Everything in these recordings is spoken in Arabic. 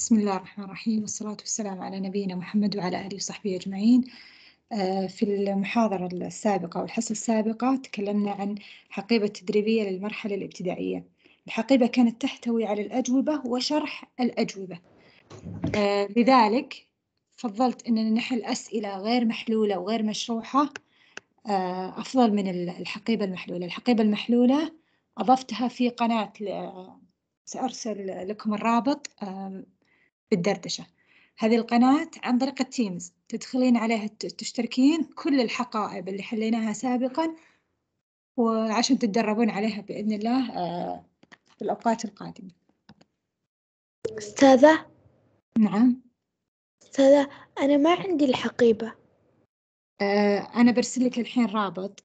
بسم الله الرحمن الرحيم والصلاة والسلام على نبينا محمد وعلى آله وصحبه أجمعين آه، في المحاضرة السابقة أو الحصة السابقة تكلمنا عن حقيبة تدريبية للمرحلة الابتدائية الحقيبة كانت تحتوي على الأجوبة وشرح الأجوبة آه، لذلك فضلت أننا نحل أسئلة غير محلولة وغير مشروحة آه، أفضل من الحقيبة المحلولة الحقيبة المحلولة أضفتها في قناة سأرسل لكم الرابط بالدردشة هذه القناة عن طريق التيمز تدخلين عليها تشتركين كل الحقائب اللي حليناها سابقا وعشان تتدربون عليها بإذن الله آه، في الأوقات القادمة أستاذة نعم أستاذة أنا ما عندي الحقيبة آه، أنا برسل لك الحين رابط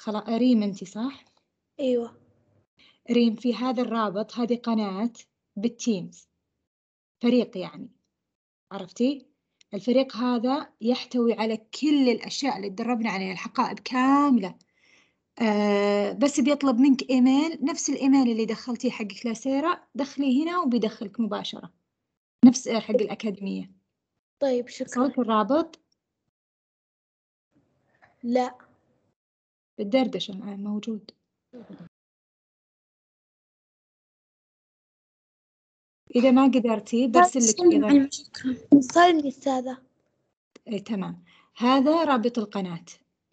خلاص ريم أنت صح؟ أيوة ريم في هذا الرابط هذه قناة بالتيمز فريق يعني عرفتي الفريق هذا يحتوي على كل الأشياء اللي تدربنا عليها الحقائب كاملة أه بس بيطلب منك إيميل نفس الإيميل اللي دخلتيه حق كلاسيرا دخلي هنا وبيدخلك مباشرة نفس حق الأكاديمية طيب شكرا صوت الرابط لا بالدردشة موجود إذا ما قدرتي برسل لك أيضا وصلني إي تمام هذا رابط القناة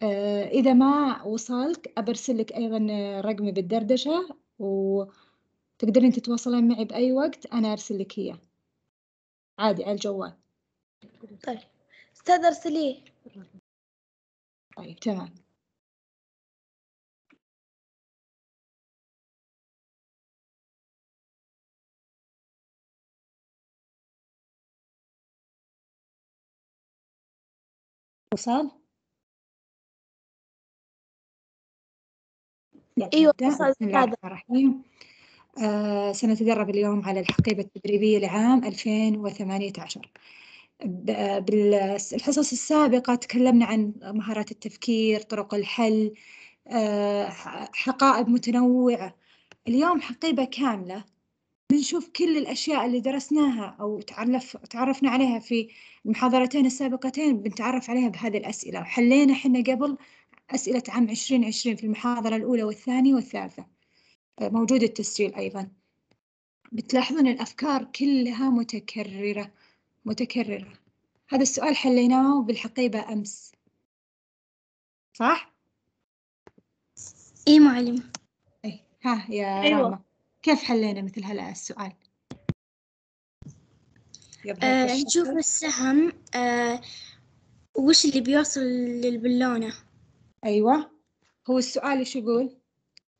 آه إذا ما وصلك أرسل لك أيضا رقمي بالدردشة وتقدرين تتواصلين معي بأي وقت أنا أرسل لك إياه عادي على الجوال طيب أستاذة أرسليه طيب تمام وصل؟ ايوه وصل هذا الرحيم آه سنتدرب اليوم على الحقيبة التدريبية لعام 2018 بالحصص السابقة تكلمنا عن مهارات التفكير طرق الحل آه، حقائب متنوعة اليوم حقيبة كاملة بنشوف كل الأشياء اللي درسناها أو تعرف تعرفنا عليها في المحاضرتين السابقتين بنتعرف عليها بهذه الأسئلة وحلينا حنا قبل أسئلة عام 2020 في المحاضرة الأولى والثانية والثالثة موجود التسجيل أيضا بتلاحظون الأفكار كلها متكررة متكررة هذا السؤال حليناه بالحقيبة أمس صح؟ إيه معلم إيه ها يا أيوة. راما كيف حلينا مثل هلا السؤال؟ أه نشوف السهم أه وش اللي بيوصل للبلونة أيوة هو السؤال شو يقول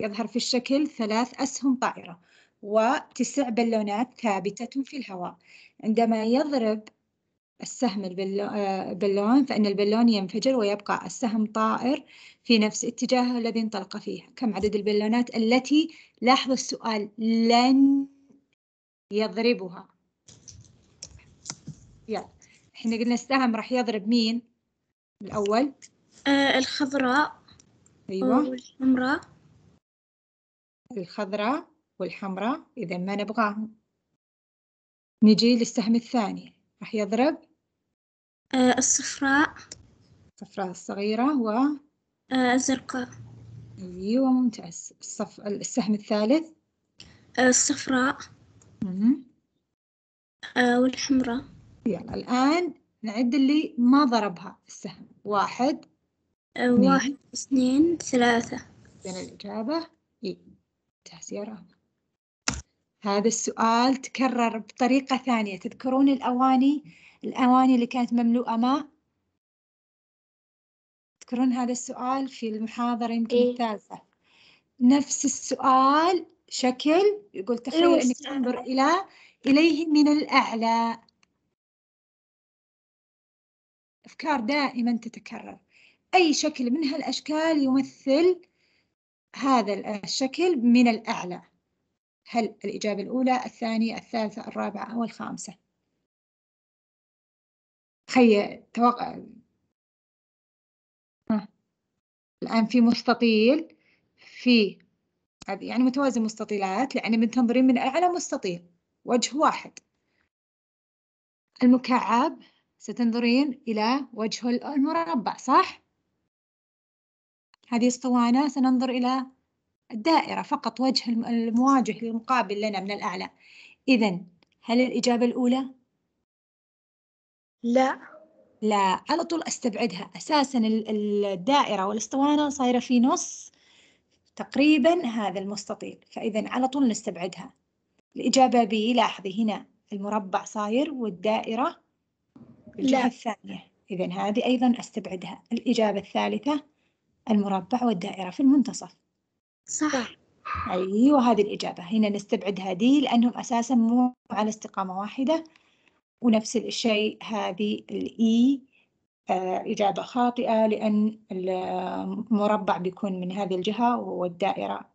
يظهر في الشكل ثلاث أسهم طائرة وتسع بالونات ثابتة في الهواء عندما يضرب السهم البالون آه، فإن البالون ينفجر ويبقى السهم طائر في نفس اتجاهه الذي انطلق فيه كم عدد البالونات التي لاحظ السؤال لن يضربها يلا احنا قلنا السهم راح يضرب مين الأول آه الخضراء أيوة والحمراء الخضراء والحمراء إذا ما نبغاهم نجي للسهم الثاني راح يضرب آه، الصفراء الصفراء الصغيرة و آه، الزرقاء أيوة ممتاز الصف... السهم الثالث آه، الصفراء والحمراء يلا الآن نعد اللي ما ضربها السهم واحد واحد اثنين ثلاثة إذن الإجابة إي ممتاز يا رب. هذا السؤال تكرر بطريقة ثانية تذكرون الأواني الأواني اللي كانت مملوءة ماء تذكرون هذا السؤال في المحاضرة يمكن إيه؟ الثالثة نفس السؤال شكل يقول تخيل إيه؟ أنك تنظر إلى إليه من الأعلى أفكار دائما تتكرر أي شكل من هالأشكال يمثل هذا الشكل من الأعلى هل الإجابة الأولى الثانية الثالثة الرابعة أو الخامسة خي توقع الآن في مستطيل في يعني متوازي مستطيلات لأن بتنظرين من أعلى مستطيل وجه واحد المكعب ستنظرين إلى وجه المربع صح؟ هذه الصوانة سننظر إلى الدائرة فقط وجه المواجه المقابل لنا من الأعلى إذا هل الإجابة الأولى لا لا على طول استبعدها اساسا الدائره والاسطوانه صايره في نص تقريبا هذا المستطيل فاذا على طول نستبعدها الاجابه بي لاحظي هنا المربع صاير والدائره الجهه الثانيه اذا هذه ايضا استبعدها الاجابه الثالثه المربع والدائره في المنتصف صح ايوه هذه الاجابه هنا نستبعدها دي لانهم اساسا مو على استقامه واحده ونفس الشيء هذه الإي e، آه، إجابة خاطئة لأن المربع آه، بيكون من هذه الجهة والدائرة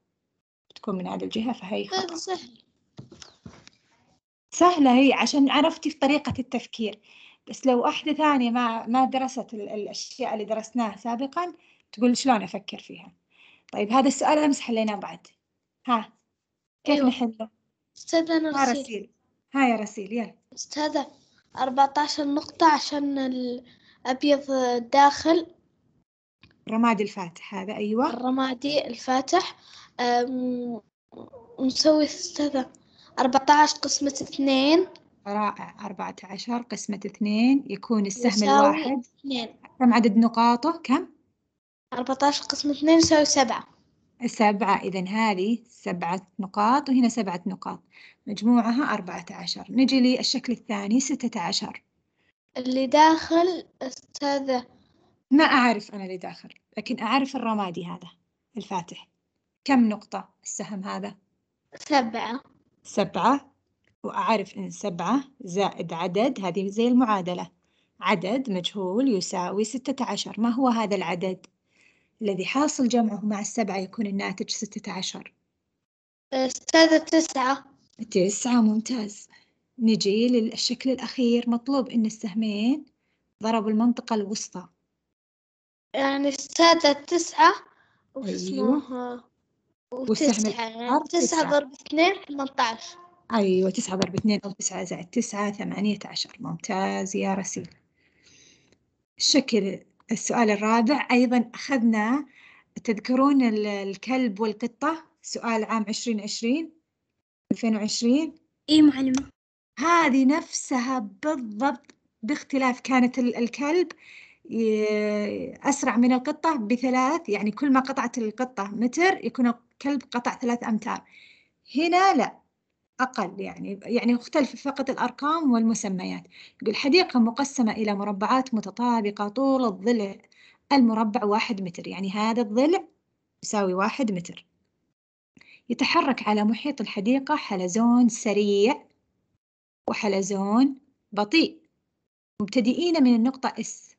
بتكون من هذه الجهة فهي طيب، خطأ هذا سهل سهلة هي عشان عرفتي في طريقة التفكير بس لو أحدة ثانية ما ما درست الأشياء اللي درسناها سابقا تقول شلون أفكر فيها طيب هذا السؤال أمس حليناه بعد ها كيف أيوه. نحله؟ استاذ أنا رسيل ها يا رسيل يلا أستاذة أربعة عشر نقطة عشان الأبيض داخل رمادي الفاتح هذا أيوة الرمادي الفاتح نسوي أستاذة أربعة عشر قسمة اثنين رائع أربعة عشر قسمة اثنين يكون السهم الواحد اثنين. كم عدد نقاطه كم؟ أربعة عشر قسمة اثنين يساوي سبعة سبعة إذا هذه سبعة نقاط وهنا سبعة نقاط مجموعها أربعة عشر نجي للشكل الثاني ستة عشر اللي داخل أستاذة ما أعرف أنا اللي داخل لكن أعرف الرمادي هذا الفاتح كم نقطة السهم هذا؟ سبعة سبعة وأعرف إن سبعة زائد عدد هذه زي المعادلة عدد مجهول يساوي ستة عشر ما هو هذا العدد؟ الذي حاصل جمعه مع السبعة يكون الناتج ستة عشر أستاذة تسعة تسعة ممتاز نجي للشكل الأخير مطلوب إن السهمين ضربوا المنطقة الوسطى يعني السادة تسعة أيوه. واسمها وتسعة تسعة ضرب اثنين ثمانية عشر أيوة تسعة ضرب اثنين أو تسعة زائد تسعة ثمانية عشر ممتاز يا رسيل الشكل السؤال الرابع أيضا أخذنا تذكرون الكلب والقطة سؤال عام 2020 2020 إي معلمة هذه نفسها بالضبط باختلاف كانت الكلب أسرع من القطة بثلاث يعني كل ما قطعت القطة متر يكون الكلب قطع ثلاث أمتار هنا لا أقل يعني يعني مختلفة فقط الأرقام والمسميات يقول حديقة مقسمة إلى مربعات متطابقة طول الضلع المربع واحد متر يعني هذا الضلع يساوي واحد متر يتحرك على محيط الحديقة حلزون سريع وحلزون بطيء مبتدئين من النقطة S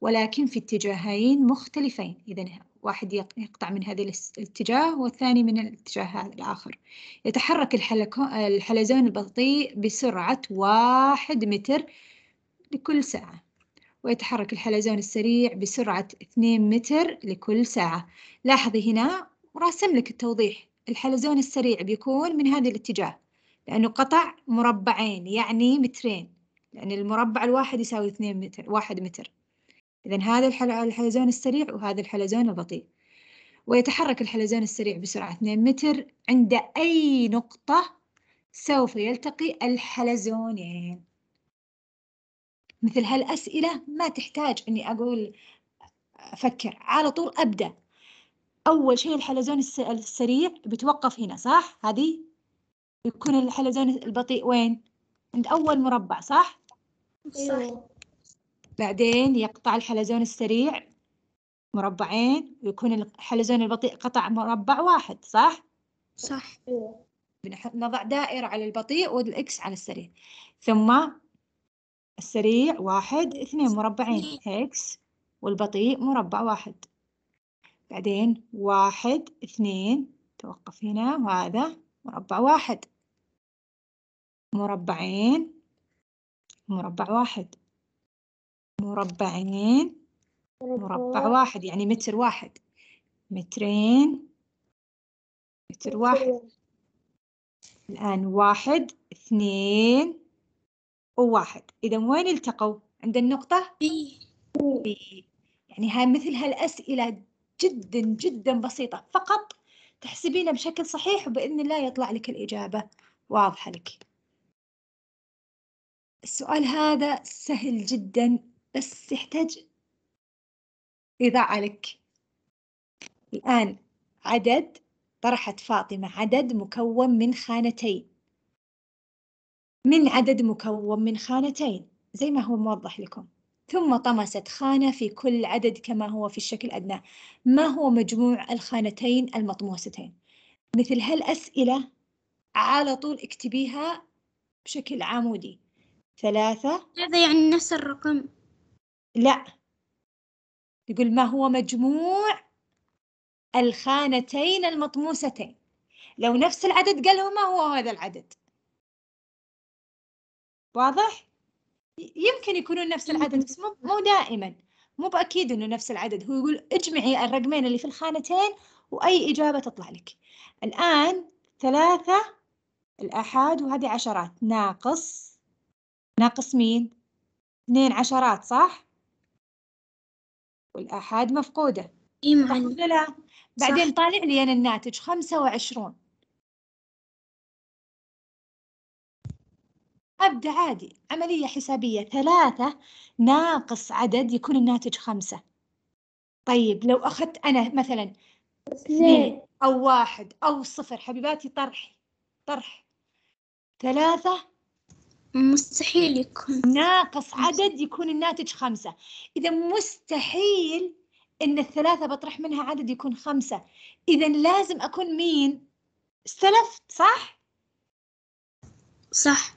ولكن في اتجاهين مختلفين إذا واحد يقطع من هذا الاتجاه والثاني من الاتجاه الآخر يتحرك الحلزون البطيء بسرعة واحد متر لكل ساعة ويتحرك الحلزون السريع بسرعة اثنين متر لكل ساعة لاحظي هنا وراسم لك التوضيح الحلزون السريع بيكون من هذا الاتجاه لأنه قطع مربعين يعني مترين لأن يعني المربع الواحد يساوي اثنين متر واحد متر إذا هذا الحلزون السريع وهذا الحلزون البطيء ويتحرك الحلزون السريع بسرعة 2 متر عند أي نقطة سوف يلتقي الحلزونين مثل هالأسئلة ما تحتاج أني أقول أفكر على طول أبدأ أول شيء الحلزون السريع بتوقف هنا صح هذه يكون الحلزون البطيء وين عند أول مربع صح؟ صح أيوه. بعدين يقطع الحلزون السريع مربعين ويكون الحلزون البطيء قطع مربع واحد صح؟ صح نضع دائرة على البطيء والإكس على السريع ثم السريع واحد اثنين مربعين إكس والبطيء مربع واحد بعدين واحد اثنين توقف هنا وهذا مربع واحد مربعين مربع واحد مربعين مربع واحد يعني متر واحد مترين متر واحد الآن واحد اثنين وواحد إذا وين التقوا؟ عند النقطة بي يعني ها مثل هالأسئلة جدا جدا بسيطة فقط تحسبينها بشكل صحيح وبإذن الله يطلع لك الإجابة واضحة لك السؤال هذا سهل جدا بس يحتاج إضاءة لك الآن عدد طرحت فاطمة عدد مكون من خانتين من عدد مكون من خانتين زي ما هو موضح لكم ثم طمست خانة في كل عدد كما هو في الشكل الأدنى ما هو مجموع الخانتين المطموستين مثل هالأسئلة على طول اكتبيها بشكل عمودي ثلاثة هذا يعني نفس الرقم لأ يقول ما هو مجموع الخانتين المطموستين لو نفس العدد قال ما هو هذا العدد واضح؟ يمكن يكونون نفس العدد بس مو مو دائما مو باكيد انه نفس العدد هو يقول اجمعي الرقمين اللي في الخانتين واي اجابه تطلع لك الان ثلاثه الاحاد وهذه عشرات ناقص ناقص مين؟ اثنين عشرات صح؟ والآحاد مفقودة إي معلم بعدين صح. طالع لي أنا الناتج 25 أبدأ عادي عملية حسابية ثلاثة ناقص عدد يكون الناتج خمسة طيب لو أخذت أنا مثلا اثنين أو واحد أو صفر حبيباتي طرح طرح ثلاثة مستحيل يكون ناقص عدد يكون الناتج خمسة إذا مستحيل إن الثلاثة بطرح منها عدد يكون خمسة إذا لازم أكون مين؟ استلفت صح؟ صح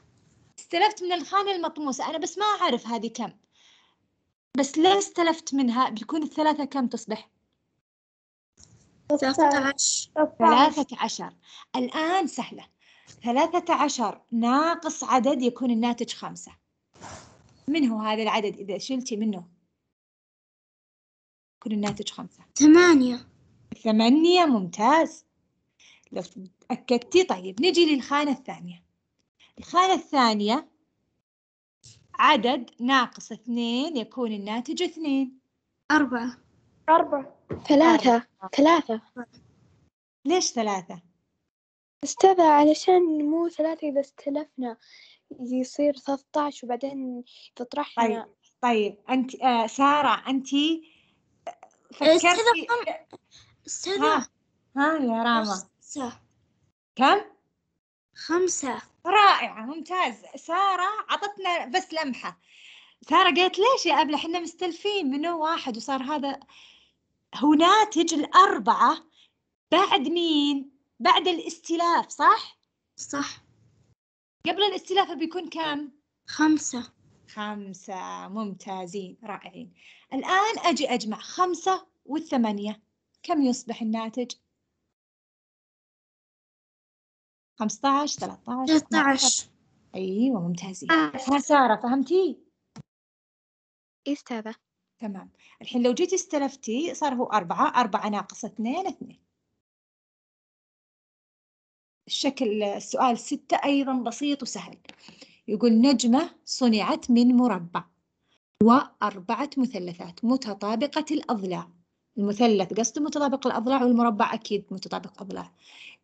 استلفت من الخانة المطموسة أنا بس ما أعرف هذه كم بس لو استلفت منها بيكون الثلاثة كم تصبح؟ 13 13 الآن سهلة ثلاثة عشر ناقص عدد يكون الناتج خمسة من هو هذا العدد إذا شلتي منه يكون الناتج خمسة ثمانية ثمانية ممتاز لو أكدتي طيب نجي للخانة الثانية الخانة الثانية عدد ناقص اثنين يكون الناتج اثنين أربعة أربعة ثلاثة ثلاثة ليش ثلاثة؟ أستاذة علشان مو ثلاثة إذا استلفنا يصير ثلاثطعش وبعدين تطرحنا طيب طيب أنت آه سارة أنت آه، فكرتي أستاذة ها, ها يا راما خمسة كم؟ خمسة رائعة ممتاز سارة عطتنا بس لمحة سارة قالت ليش يا أبلة احنا مستلفين منه واحد وصار هذا هو ناتج الأربعة بعد مين؟ بعد الاستلاف صح؟ صح قبل الاستلاف بيكون كم؟ خمسة خمسة ممتازين رائعين الآن أجي أجمع خمسة والثمانية كم يصبح الناتج؟ 15 13 13 ايوه ممتازين ها ساره فهمتي؟ استاذه تمام الحين لو جيتي استلفتي صار هو أربعة أربعة ناقص اثنين اثنين الشكل السؤال ستة أيضا بسيط وسهل يقول نجمة صنعت من مربع وأربعة مثلثات متطابقة الأضلاع المثلث قصده متطابق الأضلاع والمربع أكيد متطابق الأضلاع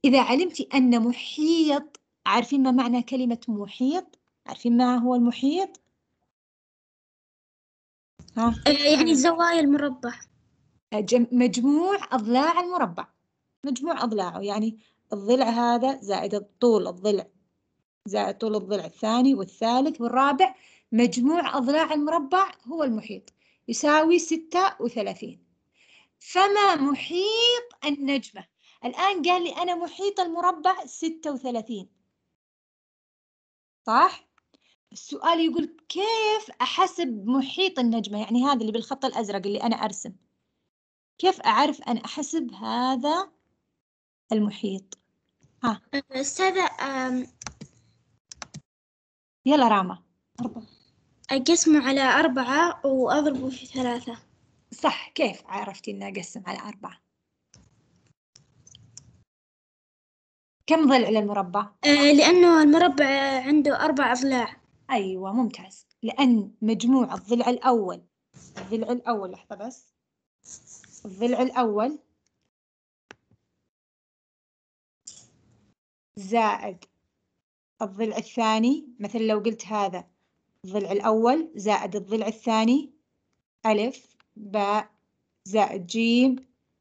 إذا علمت أن محيط عارفين ما معنى كلمة محيط؟ عارفين ما هو المحيط؟ ها؟ آه، يعني زوايا المربع مجموع أضلاع المربع مجموع أضلاعه يعني الضلع هذا زائد طول الضلع زائد طول الضلع الثاني والثالث والرابع مجموع أضلاع المربع هو المحيط يساوي ستة وثلاثين فما محيط النجمة الآن قال لي أنا محيط المربع ستة وثلاثين صح؟ السؤال يقول كيف أحسب محيط النجمة يعني هذا اللي بالخط الأزرق اللي أنا أرسم كيف أعرف أن أحسب هذا المحيط ها آه. أستاذة أم... يلا راما أربعة أقسمه على أربعة وأضربه في ثلاثة صح كيف عرفتي إني أقسم على أربعة؟ كم ضلع للمربع؟ آه لأنه المربع عنده أربع أضلاع أيوة ممتاز لأن مجموع الضلع الأول الضلع الأول لحظة بس الضلع الأول زائد الضلع الثاني مثل لو قلت هذا الضلع الأول زائد الضلع الثاني ألف باء زائد جيم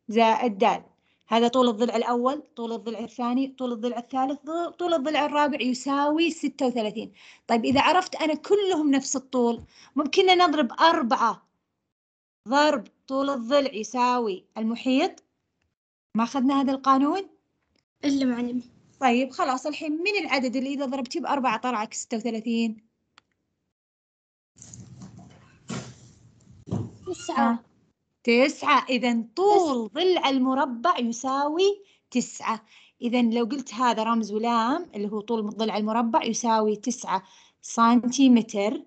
زائد دال هذا طول الضلع الأول طول الضلع الثاني طول الضلع الثالث طول الضلع الرابع يساوي 36 طيب إذا عرفت أنا كلهم نفس الطول ممكن نضرب أربعة ضرب طول الضلع يساوي المحيط ما أخذنا هذا القانون؟ إلا معلمي طيب خلاص الحين من العدد اللي إذا ضربتيه بأربعة طلعك ستة وثلاثين؟ تسعة تسعة إذا طول ضلع المربع يساوي تسعة إذا لو قلت هذا رمز ولام اللي هو طول ضلع المربع يساوي تسعة سنتيمتر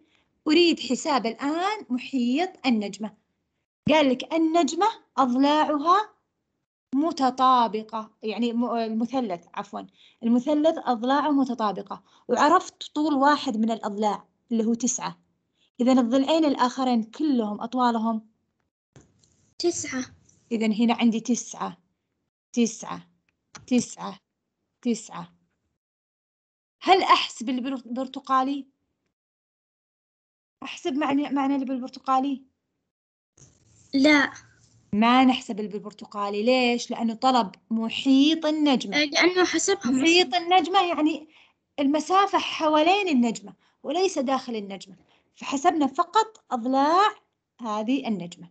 أريد حساب الآن محيط النجمة قال لك النجمة أضلاعها متطابقة يعني آه، المثلث عفوا المثلث أضلاعه متطابقة وعرفت طول واحد من الأضلاع اللي هو تسعة إذا الضلعين الآخرين كلهم أطوالهم تسعة إذا هنا عندي تسعة تسعة تسعة تسعة هل أحسب البرتقالي؟ أحسب معنى معنى البرتقالي؟ لا ما نحسب بالبرتقالي ليش؟ لأنه طلب محيط النجمة آه، لأنه حسبها محيط النجمة يعني المسافة حوالين النجمة وليس داخل النجمة فحسبنا فقط أضلاع هذه النجمة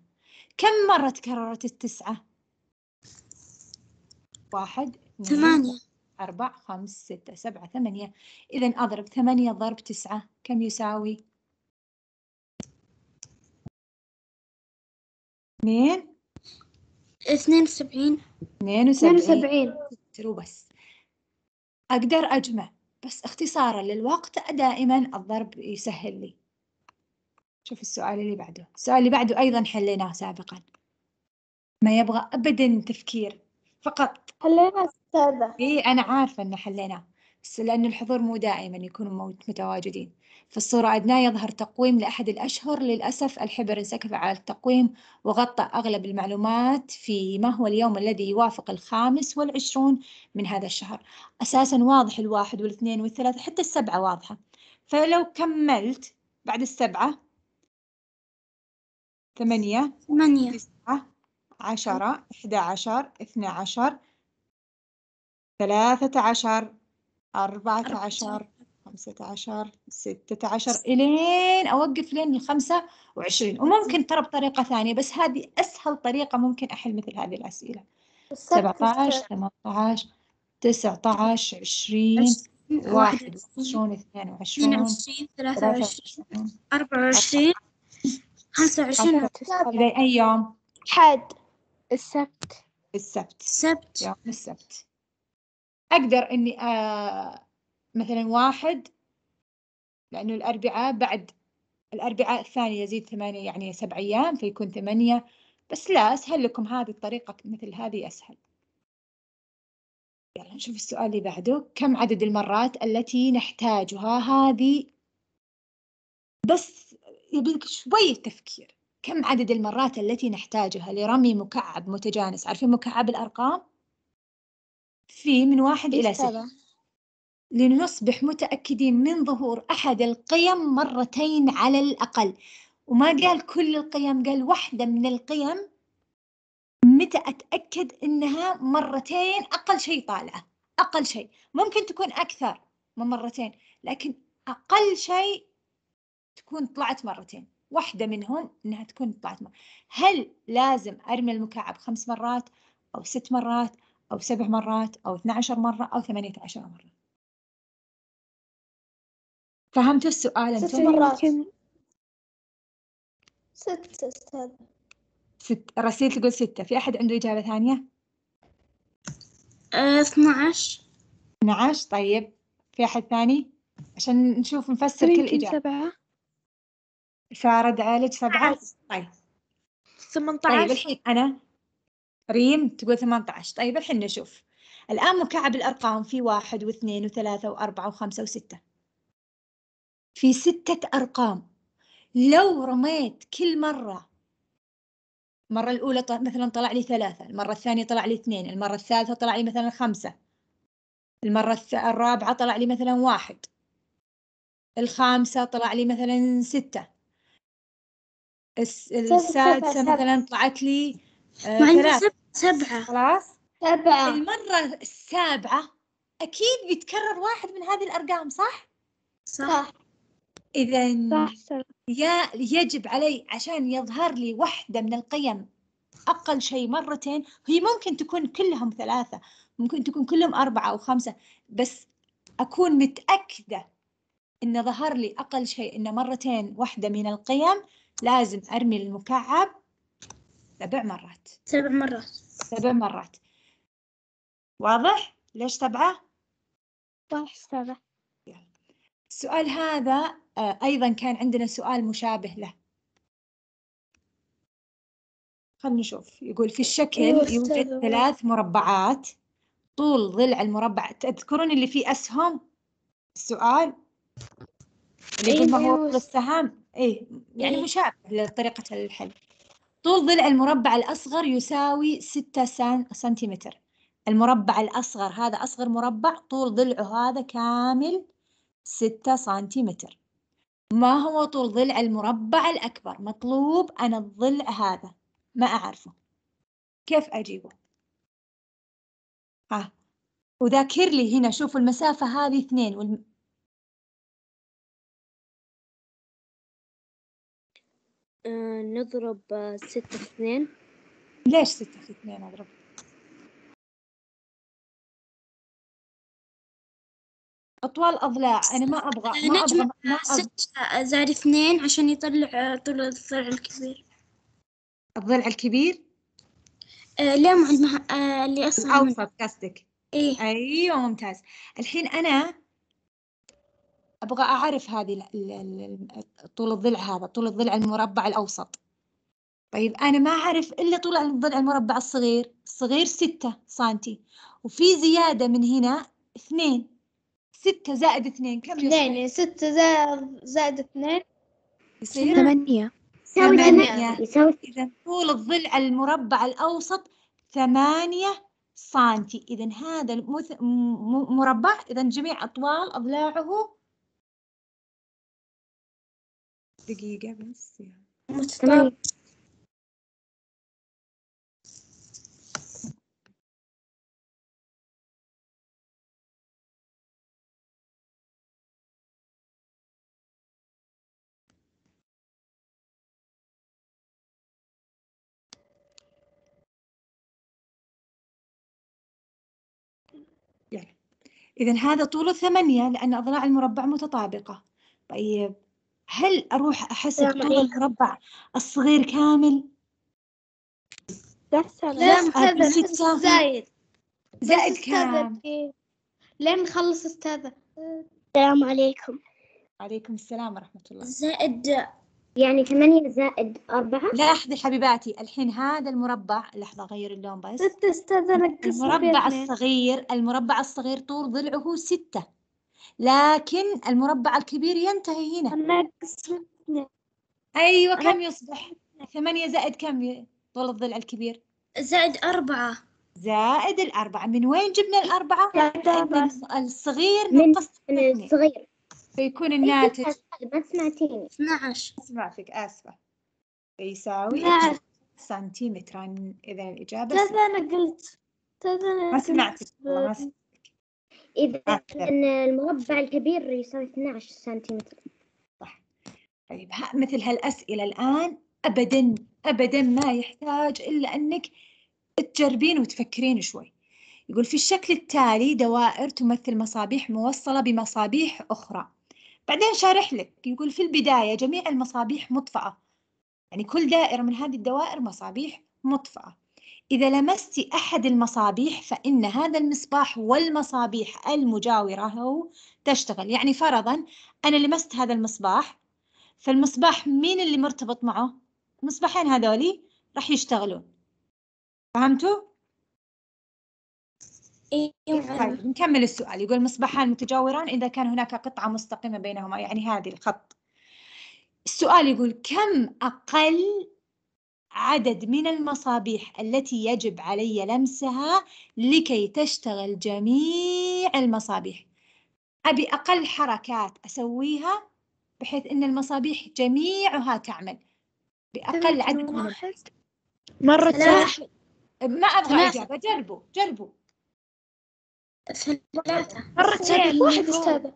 كم مرة تكررت التسعة؟ واحد ثمانية أربعة خمس ستة سبعة ثمانية إذا أضرب ثمانية ضرب تسعة كم يساوي؟ اثنين اثنين وسبعين اثنين وسبعين بس أقدر أجمع بس اختصارا للوقت دائما الضرب يسهل لي شوف السؤال اللي بعده السؤال اللي بعده أيضا حليناه سابقا ما يبغى أبدا تفكير فقط حلينا أستاذة إيه أنا عارفة إن حليناه بس لأن الحضور مو دائما يكونوا متواجدين في الصورة العدنى يظهر تقويم لأحد الأشهر للأسف الحبر انسكب على التقويم وغطى أغلب المعلومات في ما هو اليوم الذي يوافق الخامس والعشرون من هذا الشهر أساسا واضح الواحد والاثنين والثلاثة حتى السبعة واضحة فلو كملت بعد السبعة ثمانية ثمانية تسعة عشرة إحدى عشر اثنى عشر ثلاثة عشر أربعة عشر 15 16 الين اوقف لين 25 وممكن ترى بطريقه ثانيه بس هذه اسهل طريقه ممكن احل مثل هذه الاسئله 17 18 19 20 واحد وعشرون اثنين وعشرون ثلاثة وعشرين أربعة وعشرين خمسة وعشرين طيب، أي يوم؟ حد السبت السبت السبت يوم السبت أقدر إني آه، مثلا واحد لأنه الأربعاء بعد الأربعاء الثاني يزيد ثمانية يعني سبع أيام فيكون ثمانية بس لا أسهل لكم هذه الطريقة مثل هذه أسهل يلا نشوف السؤال اللي بعده كم عدد المرات التي نحتاجها هذه بس يبيلك شوية تفكير كم عدد المرات التي نحتاجها لرمي مكعب متجانس عارفين مكعب الأرقام في من واحد إلى سبعة لنصبح متأكدين من ظهور أحد القيم مرتين على الأقل وما قال كل القيم قال واحدة من القيم متى أتأكد إنها مرتين أقل شيء طالعة أقل شيء ممكن تكون أكثر من مرتين لكن أقل شيء تكون طلعت مرتين واحدة منهم إنها تكون طلعت مرتين هل لازم أرمي المكعب خمس مرات أو ست مرات أو سبع مرات أو 12 مرة أو 18 مرة فهمتوا السؤال ست مرات ست استاذ ست رسيل تقول ستة في أحد عنده إجابة ثانية؟ اثنى آه، عشر اثنى عشر طيب في أحد ثاني؟ عشان نشوف نفسر كل إجابة سبعة سارة دعالج سبعة طيب ثمانية طيب الحين أنا ريم تقول ثمانية عشر طيب الحين نشوف الآن مكعب الأرقام في واحد واثنين وثلاثة وأربعة وخمسة وستة في ستة أرقام لو رميت كل مرة المرة الأولى مثلا طلع لي ثلاثة المرة الثانية طلع لي اثنين المرة الثالثة طلع لي مثلا خمسة المرة الرابعة طلع لي مثلا واحد الخامسة طلع لي مثلا ستة السادسة مثلا طلعت لي آه سبعة خلاص سبعة المرة السابعة أكيد بيتكرر واحد من هذه الأرقام صح؟ صح. إذا يجب علي عشان يظهر لي واحدة من القيم أقل شيء مرتين هي ممكن تكون كلهم ثلاثة ممكن تكون كلهم أربعة أو خمسة بس أكون متأكدة إن ظهر لي أقل شيء إن مرتين واحدة من القيم لازم أرمي المكعب سبع مرات سبع مرات سبع مرات واضح؟ ليش سبعة؟ واضح سبعة السؤال هذا آه، أيضا كان عندنا سؤال مشابه له خلنا نشوف يقول في الشكل أيوة، يوجد ثلاث مربعات طول ضلع المربع تذكرون اللي فيه أسهم السؤال اللي يقول ما هو أيوة، أيوة. السهام إيه يعني إيه. مشابه لطريقة الحل طول ضلع المربع الأصغر يساوي ستة سنتيمتر المربع الأصغر هذا أصغر مربع طول ضلعه هذا كامل 6 سنتيمتر ما هو طول ضلع المربع الأكبر مطلوب أنا الضلع هذا ما أعرفه كيف أجيبه ها آه. وذاكر لي هنا شوفوا المسافة هذه اثنين والم... آه، نضرب آه، ستة في اثنين ليش ستة في اثنين أضرب اطوال اضلاع انا ما ابغى ما ابغى ما ابغى زائد اثنين عشان يطلع آه، طول الضلع الكبير الضلع الكبير آه لا مع المه... آه اللي اصلا الاوسط قصدك إيه؟ ايوه ممتاز الحين انا ابغى اعرف هذه طول الضلع هذا طول الضلع المربع الاوسط طيب أنا ما أعرف إلا طول الضلع المربع الصغير الصغير ستة سنتي وفي زيادة من هنا اثنين ستة زائد اثنين كم يصير؟ اثنين يعني ستة زائد زائد اثنين يصير ثمانية ثمانية يساوي إذا طول الضلع المربع الأوسط ثمانية سانتي إذا هذا المث... مربع إذا جميع أطوال أضلاعه دقيقة بس يعني. مستطيل إذا هذا طوله ثمانية لأن أضلاع المربع متطابقة طيب هل أروح أحسب طول المربع الصغير كامل؟ لا ستة زايد زائد كام؟ لين نخلص أستاذة السلام عليكم عليكم السلام ورحمة الله زائد يعني ثمانية زائد أربعة لاحظي حبيباتي الحين هذا المربع لحظة غير اللون بس ست أستاذة المربع الصغير المربع الصغير طول ضلعه ستة لكن المربع الكبير ينتهي هنا أيوة كم يصبح؟ ثمانية زائد كم طول الضلع الكبير؟ زائد أربعة زائد الأربعة من وين جبنا الأربعة؟ الصغير من الصغير فيكون إيه، الناتج ما سمعتيني 12 فيك آسفة يساوي سنتيمترا إذا الإجابة كذا أنا قلت كذا أنا ما سمعتك والله ما سمعتك إذا كان المربع الكبير يساوي 12 سنتيمتر صح طيب مثل هالأسئلة الآن أبدا أبدا ما يحتاج إلا أنك تجربين وتفكرين شوي يقول في الشكل التالي دوائر تمثل مصابيح موصلة بمصابيح أخرى بعدين شارح لك يقول في البداية جميع المصابيح مطفأة يعني كل دائرة من هذه الدوائر مصابيح مطفأة إذا لمست أحد المصابيح فإن هذا المصباح والمصابيح المجاورة هو تشتغل يعني فرضا أنا لمست هذا المصباح فالمصباح مين اللي مرتبط معه؟ المصباحين هذولي راح يشتغلون فهمتوا؟ إيه، إيه، طيب نكمل السؤال يقول مصباحان متجاوران إذا كان هناك قطعة مستقيمة بينهما يعني هذه الخط السؤال يقول كم أقل عدد من المصابيح التي يجب علي لمسها لكي تشتغل جميع المصابيح أبي أقل حركات أسويها بحيث أن المصابيح جميعها تعمل بأقل عدد من واحد مرة واحد ما أبغى إجابة جربوا جربوا مرتين واحد استاذة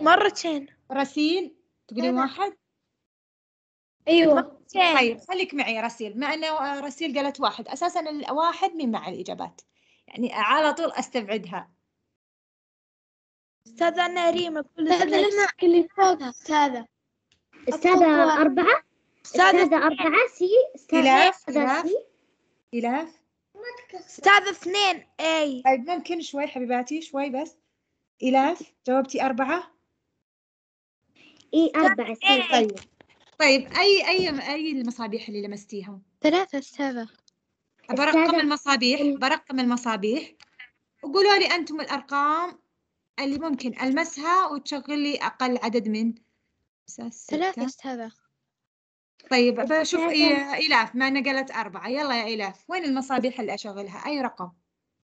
مرتين رسيل تقولين واحد ايوه طيب خليك معي رسيل مع انه آه، رسيل قالت واحد اساسا الواحد من مع الاجابات يعني على طول استبعدها استاذة انا ريما كل استاذة اللي فوق استاذة استاذة أربعة استاذة أربعة سي استاذة إلاف إلاف إلاف استاذ اثنين اي طيب ممكن شوي حبيباتي شوي بس إلاف جاوبتي أربعة اي أربعة طيب طيب أي أي أي المصابيح اللي لمستيها؟ ثلاثة أستاذة برقم المصابيح برقم المصابيح وقولوا لي أنتم الأرقام اللي ممكن ألمسها وتشغل لي أقل عدد من ثلاثة أستاذة طيب بشوف إلاف ما أنا قالت أربعة يلا يا إلاف وين المصابيح اللي أشغلها أي رقم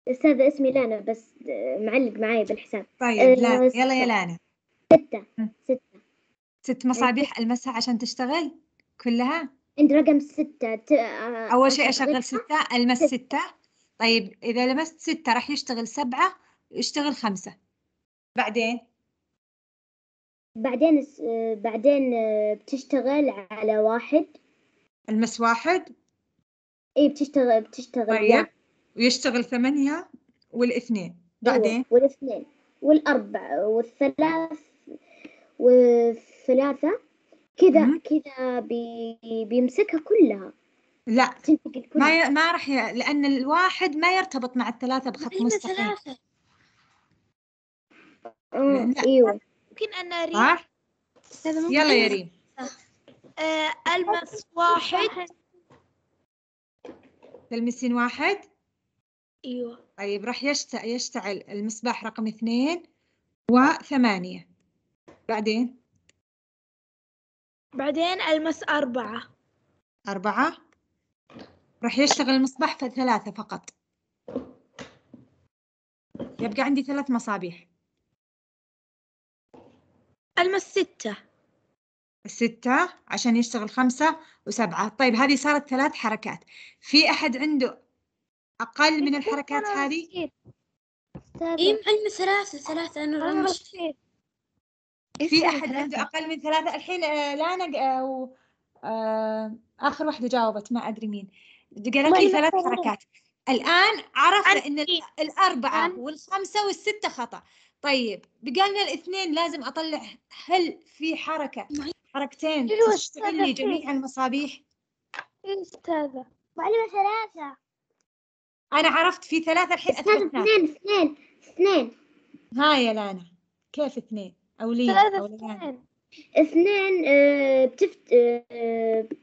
أستاذة اسمي لانا بس معلق معي بالحساب طيب لا آه، يلا يا لانا ستة ستة ست مصابيح ألمسها عشان تشتغل كلها عند رقم ستة آه، أول شيء أشغل ستة ألمس ستة. ستة طيب إذا لمست ستة راح يشتغل سبعة يشتغل خمسة بعدين بعدين بعدين آه، بتشتغل على واحد المس واحد اي بتشتغل بتشتغل طيب ويشتغل ثمانية والاثنين أيوة، بعدين والاثنين والأربع والثلاث والثلاثة كذا كذا بي بيمسكها كلها لا كلها. ما ي... ما راح ي... لأن الواحد ما يرتبط مع الثلاثة بخط مستقيم ثلاثة لا. ايوه يمكن أن ريم صح؟ يلا يا ريم آه، ألمس واحد تلمسين واحد؟ ايوه طيب راح يشتعل المصباح رقم اثنين وثمانية بعدين بعدين ألمس أربعة أربعة راح يشتغل المصباح في ثلاثة فقط يبقى عندي ثلاث مصابيح المس ستة ستة عشان يشتغل خمسة وسبعة طيب هذه صارت ثلاث حركات في أحد عنده أقل من الحركات هذه؟ إيه علم ثلاثة ثلاثة أنا رمشت في أحد عنده أقل من ثلاثة الحين آه، لانا آه، و... آه، آخر واحدة جاوبت ما أدري مين قالت لي ثلاث حركات الآن عرفنا إن الأربعة والخمسة والستة خطأ طيب بقالنا الاثنين لازم اطلع هل في حركه حركتين تشتغل لي جميع المصابيح؟ إيه استاذه معلمه ثلاثه انا عرفت في ثلاثه الحين اثبتنا اثنين اثنين اثنين ها يا لانا كيف اثنين او او اثنين اثنين آه، بتفت آه،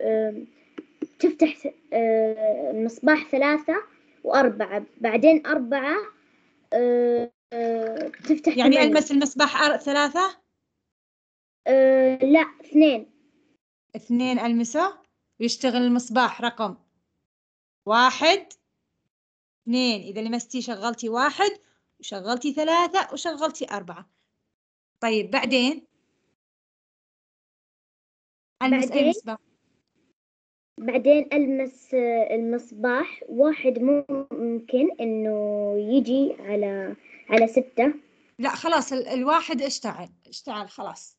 آه، بتفتح مصباح ثلاثة وأربعة بعدين أربعة أه تفتح يعني ألمس المصباح ثلاثة؟ أه لا اثنين اثنين ألمسه ويشتغل المصباح رقم واحد اثنين إذا لمستي شغلتي واحد وشغلتي ثلاثة وشغلتي أربعة طيب بعدين ألمس بعدين أي مصباح بعدين ألمس المصباح واحد ممكن إنه يجي على على ستة لا خلاص الواحد اشتعل اشتعل خلاص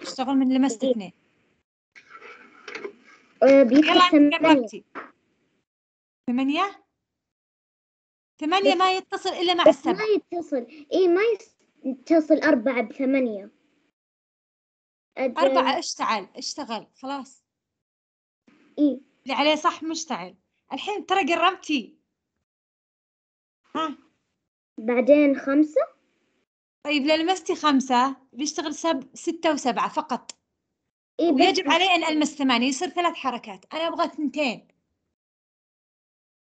اشتغل من لمست إيه. اثنين أه ثمانية ثمانية ثمانية ما يتصل إلا مع السبعة ما يتصل إيه ما يتصل أربعة بثمانية أربعة اشتعل اشتغل خلاص إيه اللي عليه صح مشتعل الحين ترى قربتي ها بعدين خمسة طيب لو لمستي خمسة بيشتغل سب ستة وسبعة فقط إيه ويجب بس. علي أن ألمس ثمانية يصير ثلاث حركات أنا أبغى ثنتين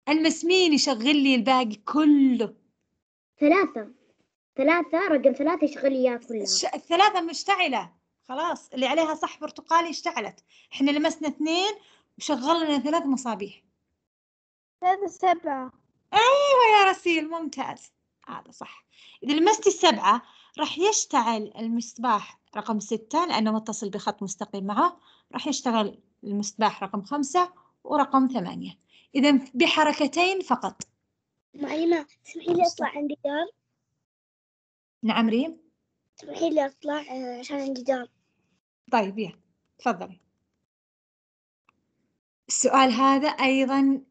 ألمس مين يشغل لي الباقي كله ثلاثة ثلاثة رقم ثلاثة يشغل لي إياها كلها الثلاثة مشتعلة خلاص اللي عليها صح برتقالي اشتعلت احنا لمسنا اثنين وشغلنا ثلاث مصابيح ثلاثة سبعة أيوة يا رسيل ممتاز هذا صح إذا لمستي السبعة راح يشتعل المصباح رقم ستة لأنه متصل بخط مستقيم معه راح يشتغل المصباح رقم خمسة ورقم ثمانية إذا بحركتين فقط معلمة سمحي لي أطلع عندي جدار نعم ريم سمحي لي أطلع آه، عشان عندي دار طيب يا تفضلي السؤال هذا أيضا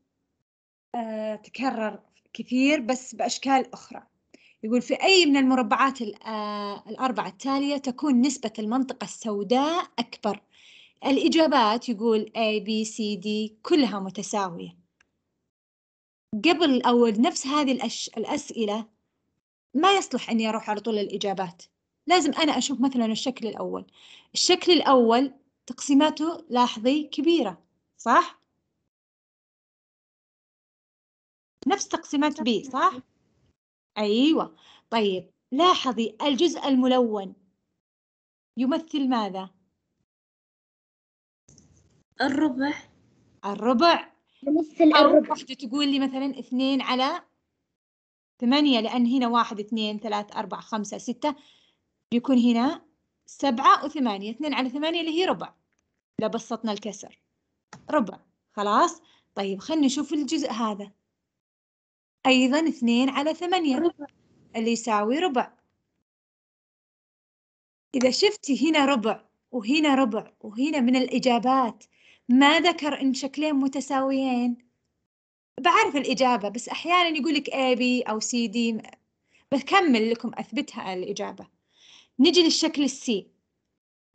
آه، تكرر كثير بس بأشكال أخرى يقول في أي من المربعات آه، الأربعة التالية تكون نسبة المنطقة السوداء أكبر الإجابات يقول A, B, C, D كلها متساوية قبل أو نفس هذه الأش... الأسئلة ما يصلح أني أروح على طول الإجابات لازم أنا أشوف مثلا الشكل الأول الشكل الأول تقسيماته لاحظي كبيرة صح؟ نفس تقسيمات بي صح؟ أيوة طيب لاحظي الجزء الملون يمثل ماذا؟ الربع الربع يمثل الربع أو تقول لي مثلا اثنين على ثمانية لأن هنا واحد اثنين ثلاث أربع خمسة ستة بيكون هنا سبعة وثمانية اثنين على ثمانية اللي هي ربع لو بسطنا الكسر ربع خلاص طيب خلينا نشوف الجزء هذا أيضا اثنين على ثمانية اللي يساوي ربع إذا شفتي هنا ربع وهنا ربع وهنا من الإجابات ما ذكر إن شكلين متساويين بعرف الإجابة بس أحيانا يقولك A B أو C D بكمل لكم أثبتها الإجابة نجي للشكل السي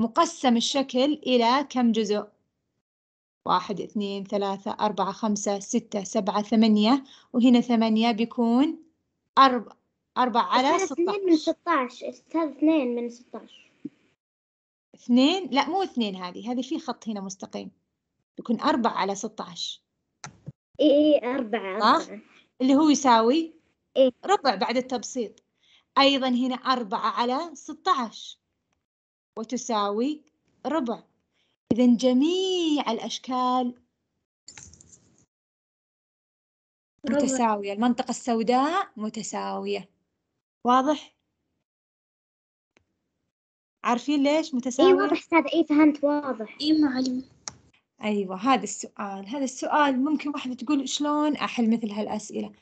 مقسم الشكل إلى كم جزء واحد اثنين ثلاثة أربعة خمسة ستة سبعة ثمانية وهنا ثمانية بيكون أربعة أربعة على ستة اثنين من ستة عشر أستاذ اثنين من ستة عشر اثنين لا مو اثنين هذه هذه في خط هنا مستقيم بيكون أربعة على ستة عشر إي إي أربعة صح أربعة. اللي هو يساوي إيه؟ ربع بعد التبسيط أيضا هنا أربعة على ستة عشر وتساوي ربع إذا جميع الأشكال متساوية المنطقة السوداء متساوية واضح؟ عارفين ليش متساوية؟ اي واضح استاذ اي فهمت واضح اي معلم ايوه هذا السؤال هذا السؤال ممكن واحدة تقول شلون احل مثل هالاسئلة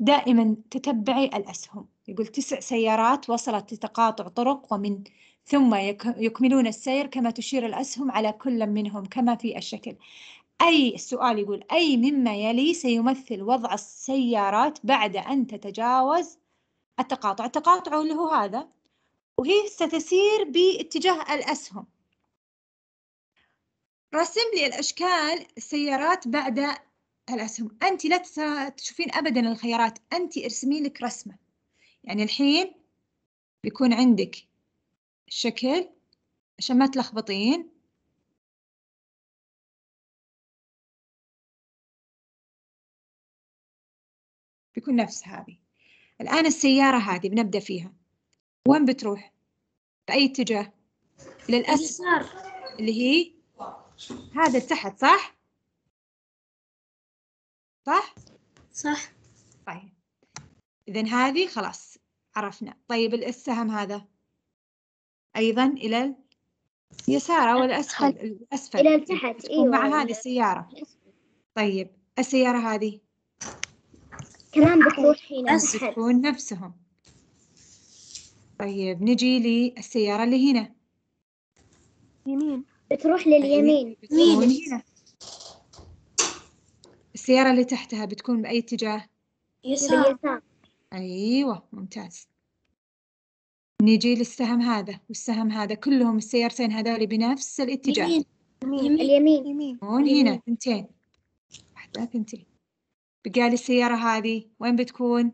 دائما تتبعي الاسهم يقول تسع سيارات وصلت لتقاطع طرق ومن ثم يكملون السير كما تشير الأسهم على كل منهم كما في الشكل أي السؤال يقول أي مما يلي سيمثل وضع السيارات بعد أن تتجاوز التقاطع التقاطع اللي هو هذا وهي ستسير باتجاه الأسهم رسم لي الأشكال السيارات بعد الأسهم أنت لا تشوفين أبدا الخيارات أنت ارسمي لك رسمة يعني الحين بيكون عندك الشكل عشان ما تلخبطين بيكون نفس هذه الآن السيارة هذه بنبدأ فيها وين بتروح؟ بأي اتجاه؟ للأسفل اللي هي هذا تحت صح؟ صح؟ صح طيب إذا هذه خلاص عرفنا طيب السهم هذا أيضا إلى اليسار أو الأسفل الأسفل إلى التحت أيوة مع هذه السيارة طيب السيارة هذه كمان بتروح هنا بتكون نفسهم طيب نجي للسيارة اللي هنا يمين بتروح لليمين طيب، يمين هنا السيارة اللي تحتها بتكون بأي اتجاه؟ يسار أيوة ممتاز نجي للسهم هذا والسهم هذا كلهم السيارتين هذول بنفس الاتجاه يمين. يمين. اليمين هون هنا ثنتين واحدة ثنتين بقى لي السيارة هذه وين بتكون؟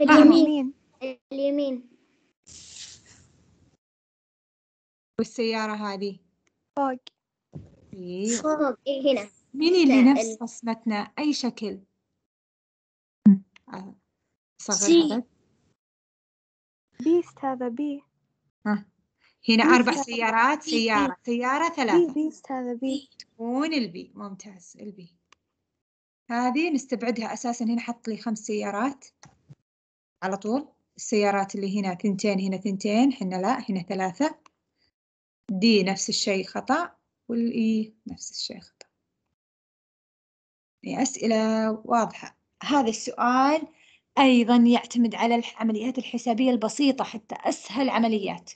اليمين آه. اليمين والسيارة هذه فوق إيه. فوق إيه، هنا مين اللي نفس ال... أي شكل؟ آه، صغر بيست هذا بي ها هنا أربع سيارات سيارة سيارة ثلاثة بي بيست هذا بي تكون البي ممتاز البي هذه نستبعدها أساسا هنا حط لي خمس سيارات على طول السيارات اللي هنا ثنتين هنا ثنتين هنا لا هنا ثلاثة دي نفس الشيء خطأ والإي نفس الشيء خطأ أسئلة واضحة هذا السؤال أيضا يعتمد على العمليات الحسابية البسيطة حتى أسهل عمليات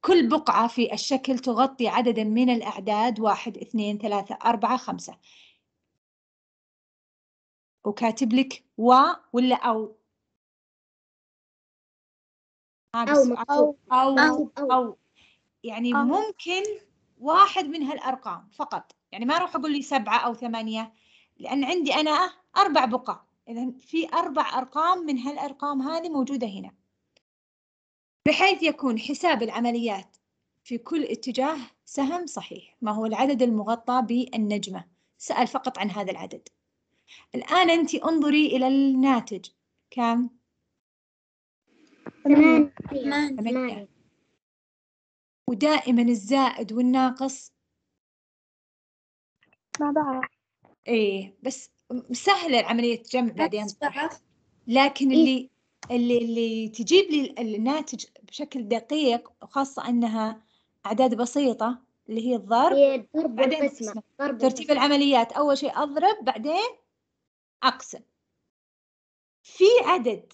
كل بقعة في الشكل تغطي عددا من الأعداد واحد اثنين ثلاثة أربعة خمسة وكاتب لك و ولا أو أو أو, أو أو أو يعني أو. ممكن واحد من هالأرقام فقط يعني ما أروح أقول لي سبعة أو ثمانية لأن عندي أنا أربع بقع إذا في أربع أرقام من هالأرقام هذه موجودة هنا بحيث يكون حساب العمليات في كل اتجاه سهم صحيح ما هو العدد المغطى بالنجمة سأل فقط عن هذا العدد الآن أنت انظري إلى الناتج كم؟ ثمانية ودائما الزائد والناقص مع بعض إيه بس سهله عمليه جمع بعدين لكن إيه. اللي اللي اللي تجيب لي الناتج بشكل دقيق وخاصه انها اعداد بسيطه اللي هي الضرب إيه، ضرب بعدين ضرب ترتيب العمليات اول شيء اضرب بعدين اقسم في عدد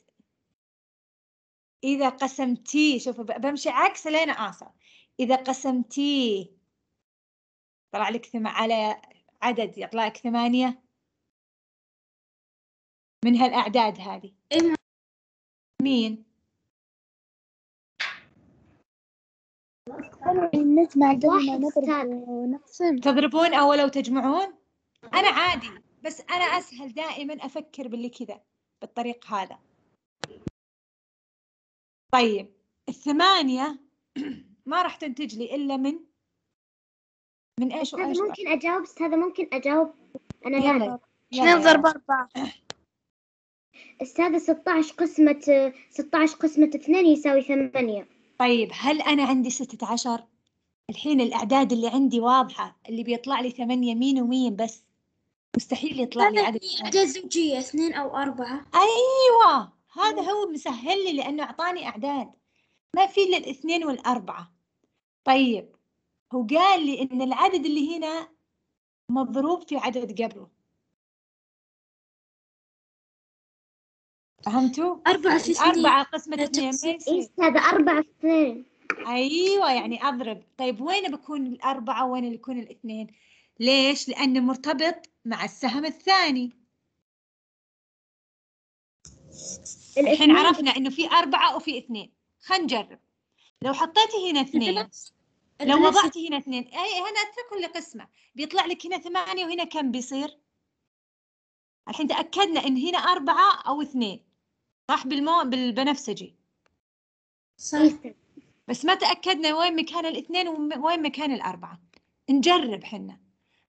إذا قسمتيه شوف بمشي عكس لين أصل إذا قسمتيه طلع لك على عدد يطلع لك ثمانية من هالأعداد هذه مين؟ نجمع ونقسم تضربون أو لو تجمعون؟ أنا عادي بس أنا أسهل دائما أفكر باللي كذا بالطريق هذا طيب الثمانية ما راح تنتج لي إلا من من إيش وإيش ممكن أجاوب هذا ممكن أجاوب أنا يلا اثنين ضرب أربعة السادس 16 قسمة 16 قسمة 2 يساوي 8 طيب هل أنا عندي 16 الحين الأعداد اللي عندي واضحة اللي بيطلع لي 8 مين ومين بس مستحيل يطلع لي عدد أعداد زوجية 2 أو 4 أيوة هذا هو مسهل لي لأنه أعطاني أعداد ما في إلا الاثنين والأربعة طيب هو قال لي إن العدد اللي هنا مضروب في عدد قبله فهمتوا؟ أربعة في يعني سنين أربعة قسمة اثنين هذا أربعة اثنين أيوة يعني أضرب طيب وين بكون الأربعة وين يكون الاثنين؟ ليش؟ لأنه مرتبط مع السهم الثاني الحين عرفنا إنه في أربعة وفي اثنين خلينا نجرب لو حطيتي هنا اثنين لو وضعتي هنا اثنين أي هنا أتركه قسمة بيطلع لك هنا ثمانية وهنا كم بيصير؟ الحين تأكدنا إن هنا أربعة أو اثنين صح بالمو بالبنفسجي صح بس ما تأكدنا وين مكان الاثنين وين مكان الأربعة نجرب حنا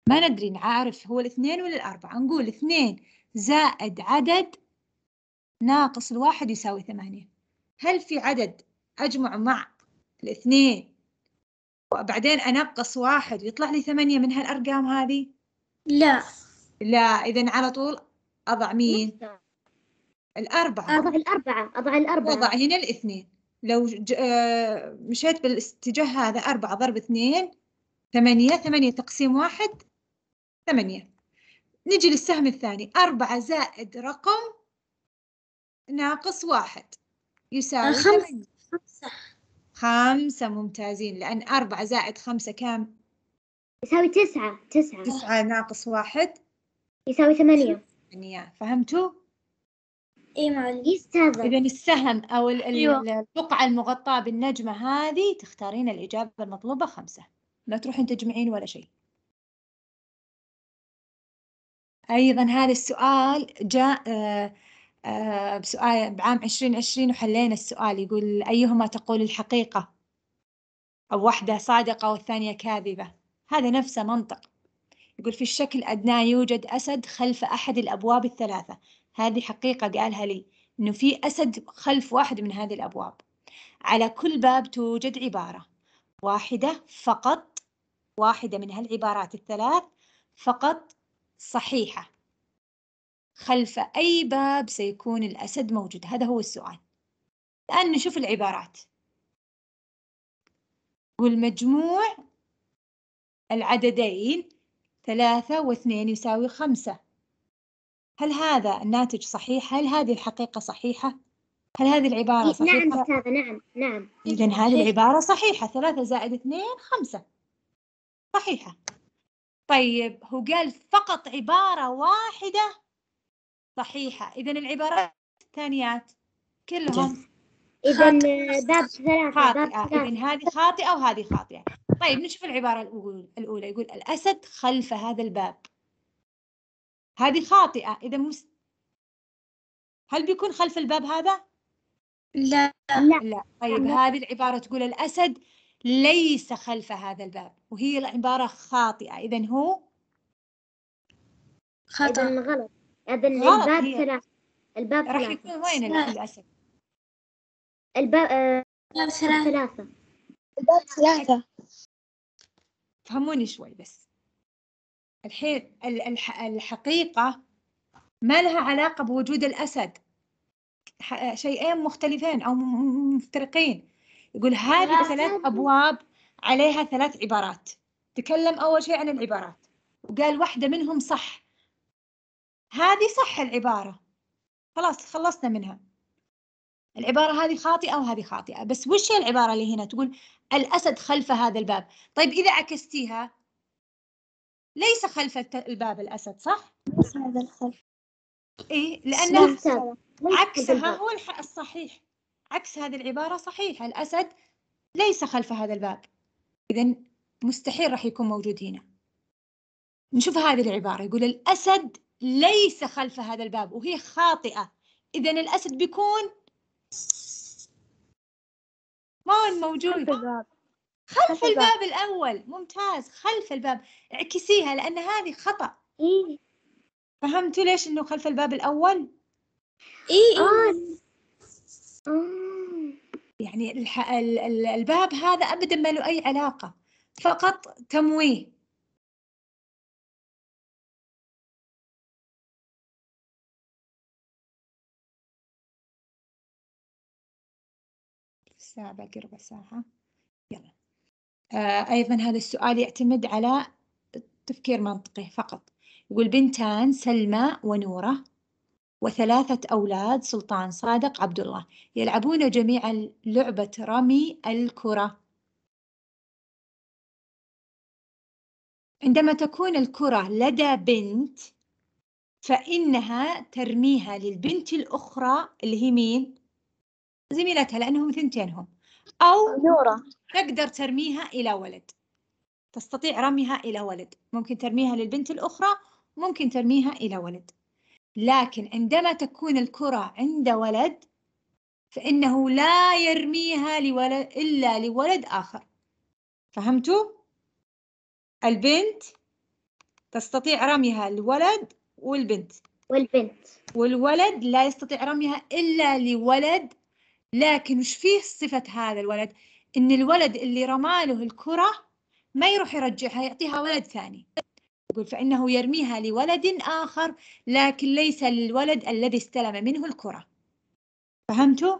ما ندري نعرف هو الاثنين ولا الأربعة نقول اثنين زائد عدد ناقص الواحد يساوي ثمانية هل في عدد أجمع مع الاثنين وبعدين أنقص واحد ويطلع لي ثمانية من هالأرقام هذه؟ لا لا إذا على طول أضع مين؟ الأربعة أضع الأربعة أضع الأربعة وضع هنا الاثنين لو ج... آه مشيت بالاتجاه هذا أربعة ضرب اثنين ثمانية ثمانية تقسيم واحد ثمانية نجي للسهم الثاني أربعة زائد رقم ناقص واحد يساوي خمسة خمسة خمسة ممتازين لأن أربعة زائد خمسة كام؟ يساوي تسعة تسعة تسعة ناقص واحد يساوي ثمانية ثمانية فهمتوا؟ ايوه السهم اذا السهم او أيوه. البقعه المغطاه بالنجمه هذه تختارين الاجابه المطلوبه خمسه لا تروحين تجمعين ولا شيء ايضا هذا السؤال جاء آه، آه، بسؤال بعام 2020 وحلينا السؤال يقول أيهما تقول الحقيقة أو واحدة صادقة والثانية كاذبة هذا نفسه منطق يقول في الشكل الأدنى يوجد أسد خلف أحد الأبواب الثلاثة هذه حقيقة قالها لي إنه في أسد خلف واحد من هذه الأبواب على كل باب توجد عبارة واحدة فقط واحدة من هالعبارات الثلاث فقط صحيحة خلف أي باب سيكون الأسد موجود هذا هو السؤال الآن نشوف العبارات والمجموع العددين ثلاثة واثنين يساوي خمسة هل هذا الناتج صحيح؟ هل هذه الحقيقة صحيحة؟ هل هذه العبارة إيه، نعم، صحيحة؟ نعم أستاذة نعم نعم إذا إيه، هذه إيه. العبارة صحيحة ثلاثة زائد اثنين خمسة صحيحة طيب هو قال فقط عبارة واحدة صحيحة إذا العبارات الثانيات كلهم إذا باب ثلاثة خاطئة إذا هذه خاطئة وهذه خاطئة طيب نشوف العبارة الأولى الأولى يقول الأسد خلف هذا الباب هذه خاطئة إذا مست... هل بيكون خلف الباب هذا؟ لا لا, لا. طيب لا. هذه العبارة تقول الأسد ليس خلف هذا الباب وهي العبارة خاطئة إذا هو خطأ إذن غلط هذا الباب ثلاث الباب راح يكون وين الأسد؟ آه، الباب ثلاثة الباب ثلاثة فهموني شوي بس الحين الحقيقة ما لها علاقة بوجود الأسد شيئين مختلفين أو مفترقين يقول هذه ثلاث أبواب عليها ثلاث عبارات تكلم أول شيء عن العبارات وقال واحدة منهم صح هذه صح العبارة خلاص خلصنا منها العبارة هذه خاطئة وهذه خاطئة بس وش هي العبارة اللي هنا تقول الأسد خلف هذا الباب طيب إذا عكستيها ليس خلف الباب الأسد صح؟ ليس هذا الخلف إيه لأن عكسها هو الصحيح عكس هذه العبارة صحيح الأسد ليس خلف هذا الباب إذا مستحيل راح يكون موجود هنا نشوف هذه العبارة يقول الأسد ليس خلف هذا الباب وهي خاطئة إذا الأسد بيكون ما هو الباب خلف الباب الأول ممتاز خلف الباب اعكسيها لأن هذه خطأ إيه فهمتوا ليش إنه خلف الباب الأول؟ إيه, إيه. آه. آه. يعني الح... الباب هذا أبدا ما له أي علاقة فقط تمويه ساعة باقي ربع ساعة يلا آه، أيضا هذا السؤال يعتمد على تفكير منطقي فقط يقول بنتان سلمى ونورة وثلاثة أولاد سلطان صادق عبد الله يلعبون جميعا لعبة رمي الكرة عندما تكون الكرة لدى بنت فإنها ترميها للبنت الأخرى اللي هي مين؟ زميلتها لأنهم ثنتين هم أو نورة تقدر ترميها إلى ولد تستطيع رميها إلى ولد ممكن ترميها للبنت الأخرى ممكن ترميها إلى ولد لكن عندما تكون الكرة عند ولد فإنه لا يرميها لولد إلا لولد آخر فهمتوا؟ البنت تستطيع رميها الولد والبنت والبنت والولد لا يستطيع رميها إلا لولد لكن وش فيه صفة هذا الولد إن الولد اللي رماله الكرة ما يروح يرجعها يعطيها ولد ثاني يقول فإنه يرميها لولد آخر لكن ليس للولد الذي استلم منه الكرة فهمتوا؟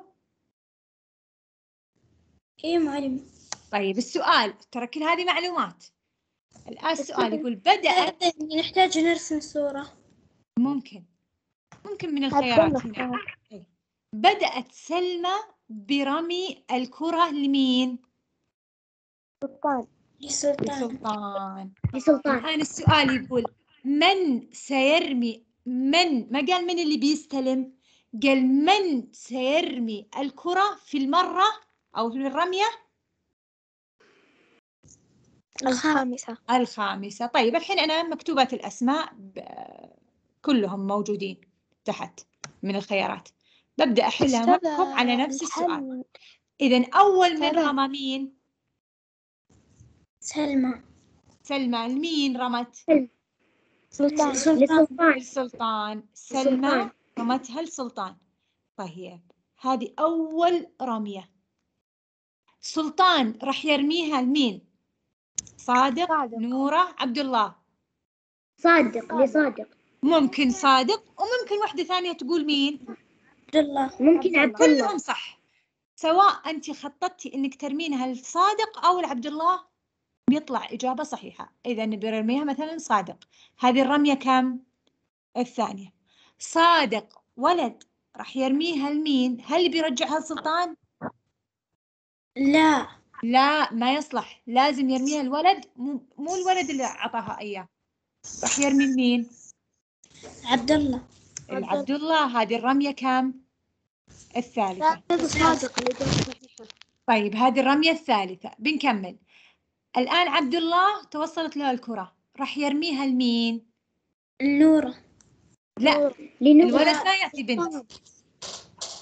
إيه معلم طيب السؤال ترى كل هذه معلومات الآن السؤال يقول بدأت نحتاج نرسم صورة ممكن ممكن من الخيارات نعم. إيه. بدأت سلمى برمي الكرة لمين؟ سلطان لسلطان لسلطان لسلطان الآن السؤال يقول من سيرمي من ما قال من اللي بيستلم قال من سيرمي الكرة في المرة أو في الرمية الخامسة الخامسة طيب الحين أنا مكتوبات الأسماء كلهم موجودين تحت من الخيارات ببدأ أحلها معكم على نفس السؤال إذا أول من رمى مين؟ سلمى سلمى لمين رمت؟ سلطان سلمى السلطان سلمى رمتها لسلطان طيب هذه أول رمية سلطان راح يرميها لمين؟ صادق, صادق. نورة عبد الله صادق لصادق ممكن صادق وممكن واحدة ثانية تقول مين؟ عبد الله ممكن عبد الله كلهم صح سواء أنت خططتي إنك ترمينها لصادق أو لعبد الله بيطلع إجابة صحيحة إذا بيرميها مثلا صادق هذه الرمية كم؟ الثانية صادق ولد راح يرميها لمين؟ هل بيرجعها السلطان؟ لا لا ما يصلح لازم يرميها الولد مو, مو الولد اللي أعطاها إياه راح يرمي مين؟ عبد الله عبد الله هذه الرمية كم؟ الثالثة طيب هذه الرمية الثالثة بنكمل الآن عبد الله توصلت له الكرة راح يرميها لمين؟ النورة لا الولد ما يعطي بنت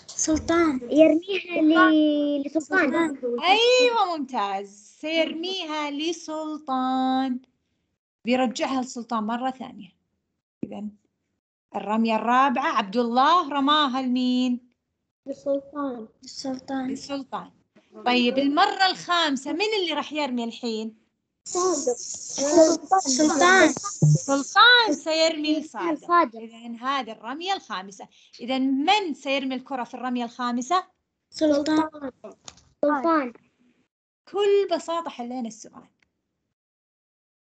سلطان يرميها لسلطان أيوة ممتاز سيرميها لسلطان بيرجعها لسلطان مرة ثانية إذا الرمية الرابعة عبد الله رماها لمين؟ للسلطان للسلطان للسلطان طيب المرة الخامسة من اللي راح يرمي الحين؟ صادق سلطان سلطان سيرمي لصادق إذا هذه الرمية الخامسة إذا من سيرمي الكرة في الرمية الخامسة؟ سلطان سلطان كل بساطة حلينا السؤال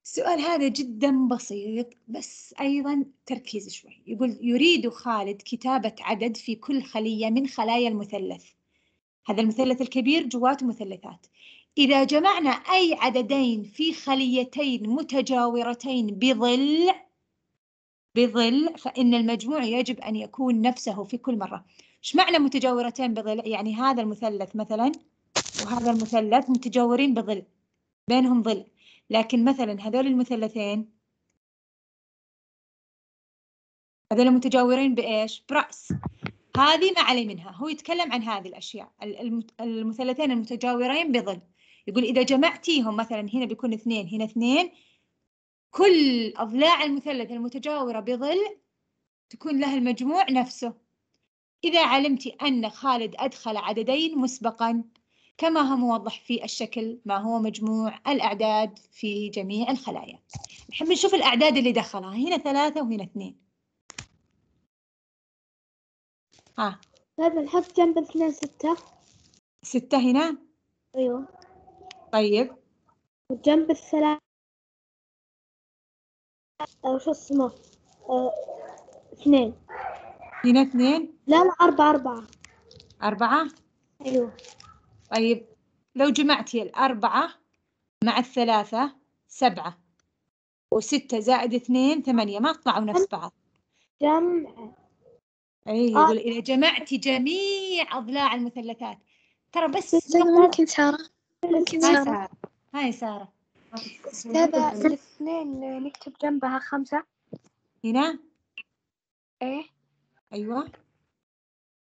السؤال هذا جدا بسيط بس أيضا تركيز شوي يقول يريد خالد كتابة عدد في كل خلية من خلايا المثلث هذا المثلث الكبير جواته مثلثات إذا جمعنا أي عددين في خليتين متجاورتين بظل بظل فإن المجموع يجب أن يكون نفسه في كل مرة إيش معنى متجاورتين بظل؟ يعني هذا المثلث مثلا وهذا المثلث متجاورين بظل بينهم ظل لكن مثلا هذول المثلثين هذول متجاورين بإيش؟ برأس هذه ما علي منها هو يتكلم عن هذه الأشياء المثلثين المتجاورين بظل يقول إذا جمعتيهم مثلا هنا بيكون اثنين هنا اثنين كل أضلاع المثلث المتجاورة بظل تكون لها المجموع نفسه إذا علمتي أن خالد أدخل عددين مسبقا كما هو موضح في الشكل ما هو مجموع الأعداد في جميع الخلايا نحب نشوف الأعداد اللي دخلها هنا ثلاثة وهنا اثنين ها هذا نحط جنب اثنين ستة ستة هنا أيوة طيب وجنب الثلاثة شو اسمه اه... اثنين هنا اثنين لا لا أربعة أربعة أربعة أيوة طيب لو جمعتي الأربعة مع الثلاثة سبعة وستة زائد اثنين ثمانية ما طلعوا نفس بعض جمع أي يقول آه. إذا جمعتي جميع أضلاع المثلثات ترى بس ممكن سارة ممكن سارة هاي سارة سبعة الاثنين نكتب جنبها خمسة هنا ايه ايوه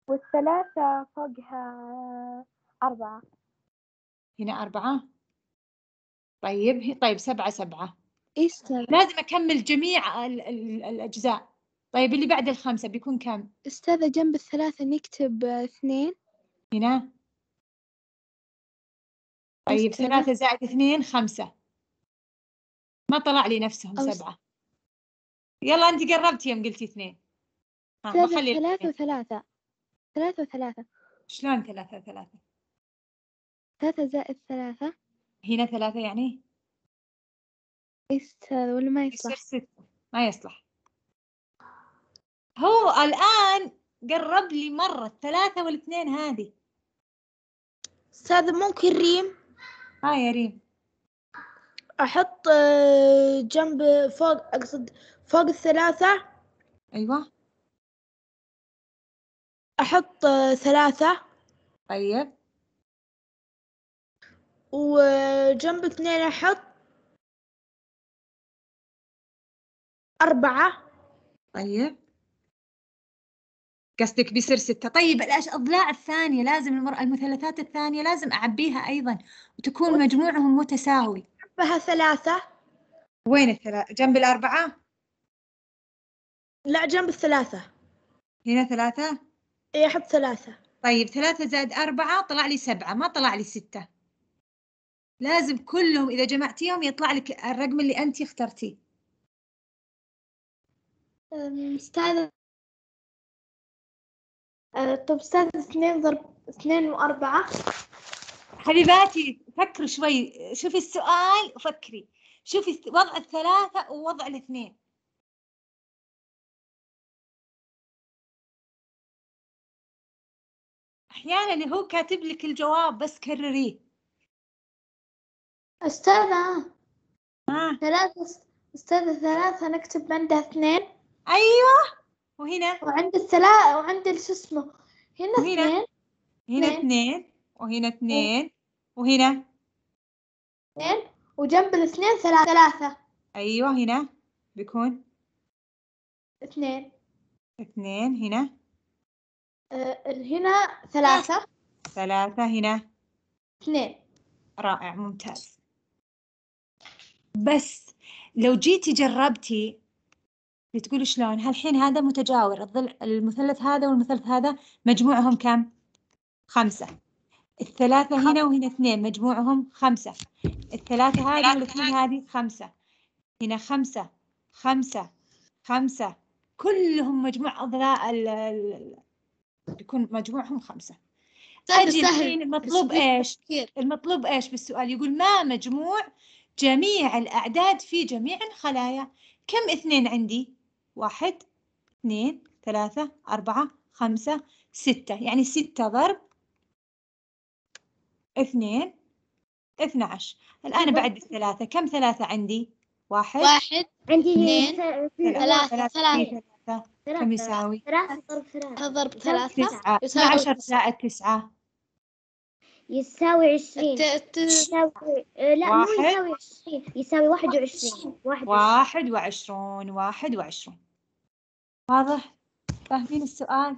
والثلاثة فوقها أربعة هنا أربعة طيب طيب سبعة سبعة إيش سبعة؟ لازم أكمل جميع الـ الـ الأجزاء طيب اللي بعد الخمسة بيكون كم؟ أستاذة جنب الثلاثة نكتب آه، اثنين هنا طيب ثلاثة زائد اثنين خمسة ما طلع لي نفسهم سبعة يلا أنت قربتي يوم قلتي اثنين ها ثلاثة وثلاثة ثلاثة وثلاثة شلون ثلاثة وثلاثة؟ ثلاثة زائد ثلاثة هنا ثلاثة يعني؟ يصير ولا ما يصلح؟ يصير ستة ما يصلح هو الآن قرب لي مرة الثلاثة والاثنين هذه أستاذ ممكن ريم؟ ها يا ريم أحط آه، جنب فوق أقصد فوق الثلاثة أيوة أحط آه، ثلاثة طيب وجنب اثنين أحط أربعة طيب قصدك بيصير ستة طيب الأضلاع الثانية لازم المرأة المثلثات الثانية لازم أعبيها أيضا وتكون مجموعهم متساوي جنبها ثلاثة وين الثلاثة جنب الأربعة لا جنب الثلاثة هنا ثلاثة إي أحط ثلاثة طيب ثلاثة زائد أربعة طلع لي سبعة ما طلع لي ستة لازم كلهم إذا جمعتيهم يطلع لك الرقم اللي أنت اخترتيه أستاذة أه، طب أستاذة اثنين ضرب اثنين وأربعة حبيباتي فكروا شوي شوفي السؤال وفكري شوفي وضع الثلاثة ووضع الاثنين أحيانا هو كاتب لك الجواب بس كرريه أستاذة آه. ثلاثة أستاذة ثلاثة نكتب عندها اثنين أيوة وهنا وعند الثلاثة وعند شو اسمه هنا وهنا. اثنين هنا اثنين, وهنا اثنين وهنا اثنين وجنب الاثنين ثلاثة أيوة هنا بيكون اثنين اثنين هنا اه هنا ثلاثة ثلاثة هنا اثنين رائع ممتاز بس لو جيتي جربتي بتقولي شلون هالحين هذا متجاور الظل المثلث هذا والمثلث هذا مجموعهم كم خمسة الثلاثة هنا وهنا اثنين مجموعهم خمسة الثلاثة هذه والاثنين هذه خمسة هنا خمسة خمسة خمسة كلهم مجموع أضلاع ال يكون مجموعهم خمسة طيب، سهل الحين المطلوب إيش المطلوب إيش بالسؤال يقول ما مجموع جميع الأعداد في جميع الخلايا كم اثنين عندي؟ واحد اثنين ثلاثة أربعة خمسة ستة يعني ستة ضرب اثنين اثنى عشر الآن بعد الثلاثة كم ثلاثة عندي؟ واحد واحد عندي اثنين ثلاثة ثلاثة ثلاثة كم يساوي؟ ثلاثة ضرب ثلاثة ضرب ثلاثة تسعة اثنى عشر زائد تسعة آه، يساوي عشرين يساوي لا مو يساوي عشرين يساوي واحد وعشرين واحد وعشرون واحد وعشرون واضح؟ فاهمين السؤال؟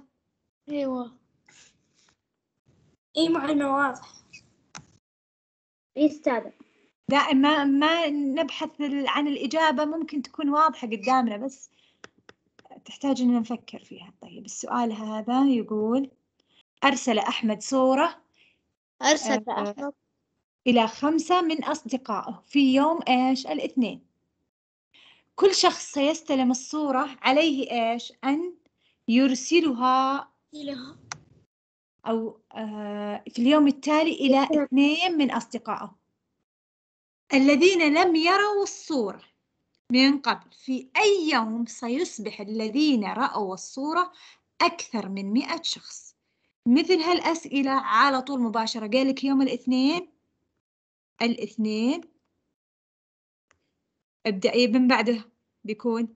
ايوه اي معنا واضح استاذ دائما ما نبحث عن الإجابة ممكن تكون واضحة قدامنا بس تحتاج ان نفكر فيها طيب السؤال هذا يقول أرسل أحمد صورة أرسل آه، أحمد إلى خمسة من أصدقائه في يوم إيش الاثنين كل شخص سيستلم الصورة عليه إيش أن يرسلها أو آه، في اليوم التالي إلى اثنين من أصدقائه الذين لم يروا الصورة من قبل في أي يوم سيصبح الذين رأوا الصورة أكثر من مئة شخص مثل هالأسئلة على طول مباشرة قال لك يوم الاثنين الاثنين ابدأي إيه، من بعده بيكون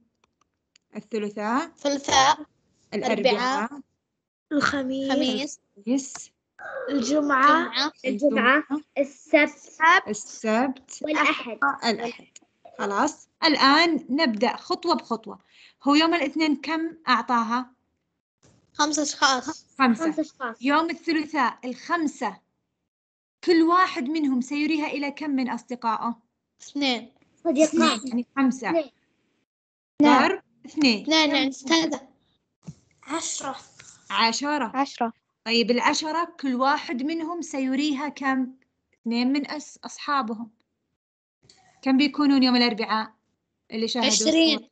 الثلاثاء الثلاثاء الأربعاء الخميس الخميس الجمعة الجمعة, الجمعة السبت السبت والأحد الأحد خلاص الآن نبدأ خطوة بخطوة هو يوم الاثنين كم أعطاها خمسة أشخاص خمسة. خمسة أشخاص يوم الثلاثاء الخمسة كل واحد منهم سيريها إلى كم من أصدقائه؟ اثنين صديقان يعني خمسة اثنين ضرب نعم. اثنين اثنين نعم، نعم. يعني استاذة عشرة عشرة عشرة طيب العشرة كل واحد منهم سيريها كم؟ اثنين من أس أصحابهم كم بيكونون يوم الأربعاء اللي شاهدوا؟ عشرين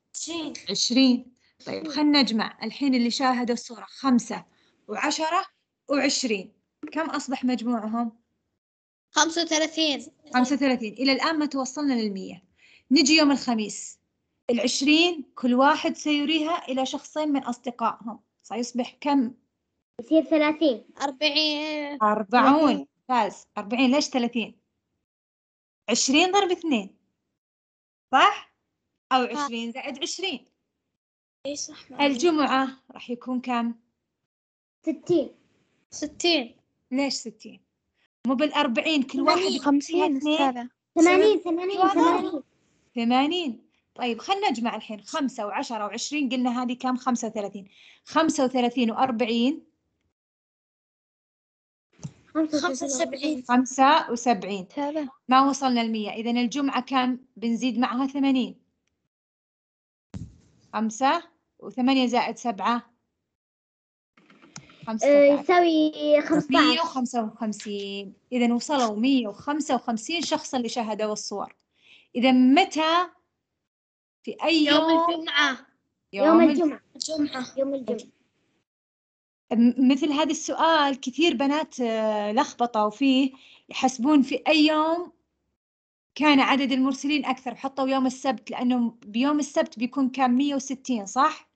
عشرين طيب خلينا نجمع الحين اللي شاهد الصورة خمسة وعشرة وعشرين كم أصبح مجموعهم؟ خمسة وثلاثين خمسة وثلاثين إلى الآن ما توصلنا للمية نجي يوم الخميس العشرين كل واحد سيريها إلى شخصين من أصدقائهم سيصبح كم؟ يصير ثلاثين أربعين أربعون فاز أربعين ليش ثلاثين؟ عشرين ضرب اثنين صح؟ أو آه. عشرين زائد عشرين اي صح الجمعة راح يكون كم؟ ستين ستين ليش ستين؟ مو بالأربعين كل واحد خمسين أستاذة ثمانين ثمانين ثمانين ثمانين طيب خلنا نجمع الحين خمسة وعشرة وعشرين قلنا هذه كم خمسة وثلاثين خمسة وثلاثين وأربعين خمسة وسبعين خمسة وسبعين ما وصلنا المية إذا الجمعة كم بنزيد معها ثمانين خمسة وثمانية زائد سبعة خمسة آه، يساوي خمسة وخمسة وخمسين إذا وصلوا مية وخمسة وخمسين شخص اللي شاهدوا الصور إذا متى في أي يوم, يوم الجمعة يوم, يوم الجمعة الجمعة يوم الجمعة مثل هذا السؤال كثير بنات آه، لخبطوا فيه يحسبون في أي يوم كان عدد المرسلين أكثر حطوا يوم السبت لأنه بيوم السبت بيكون كان 160 صح؟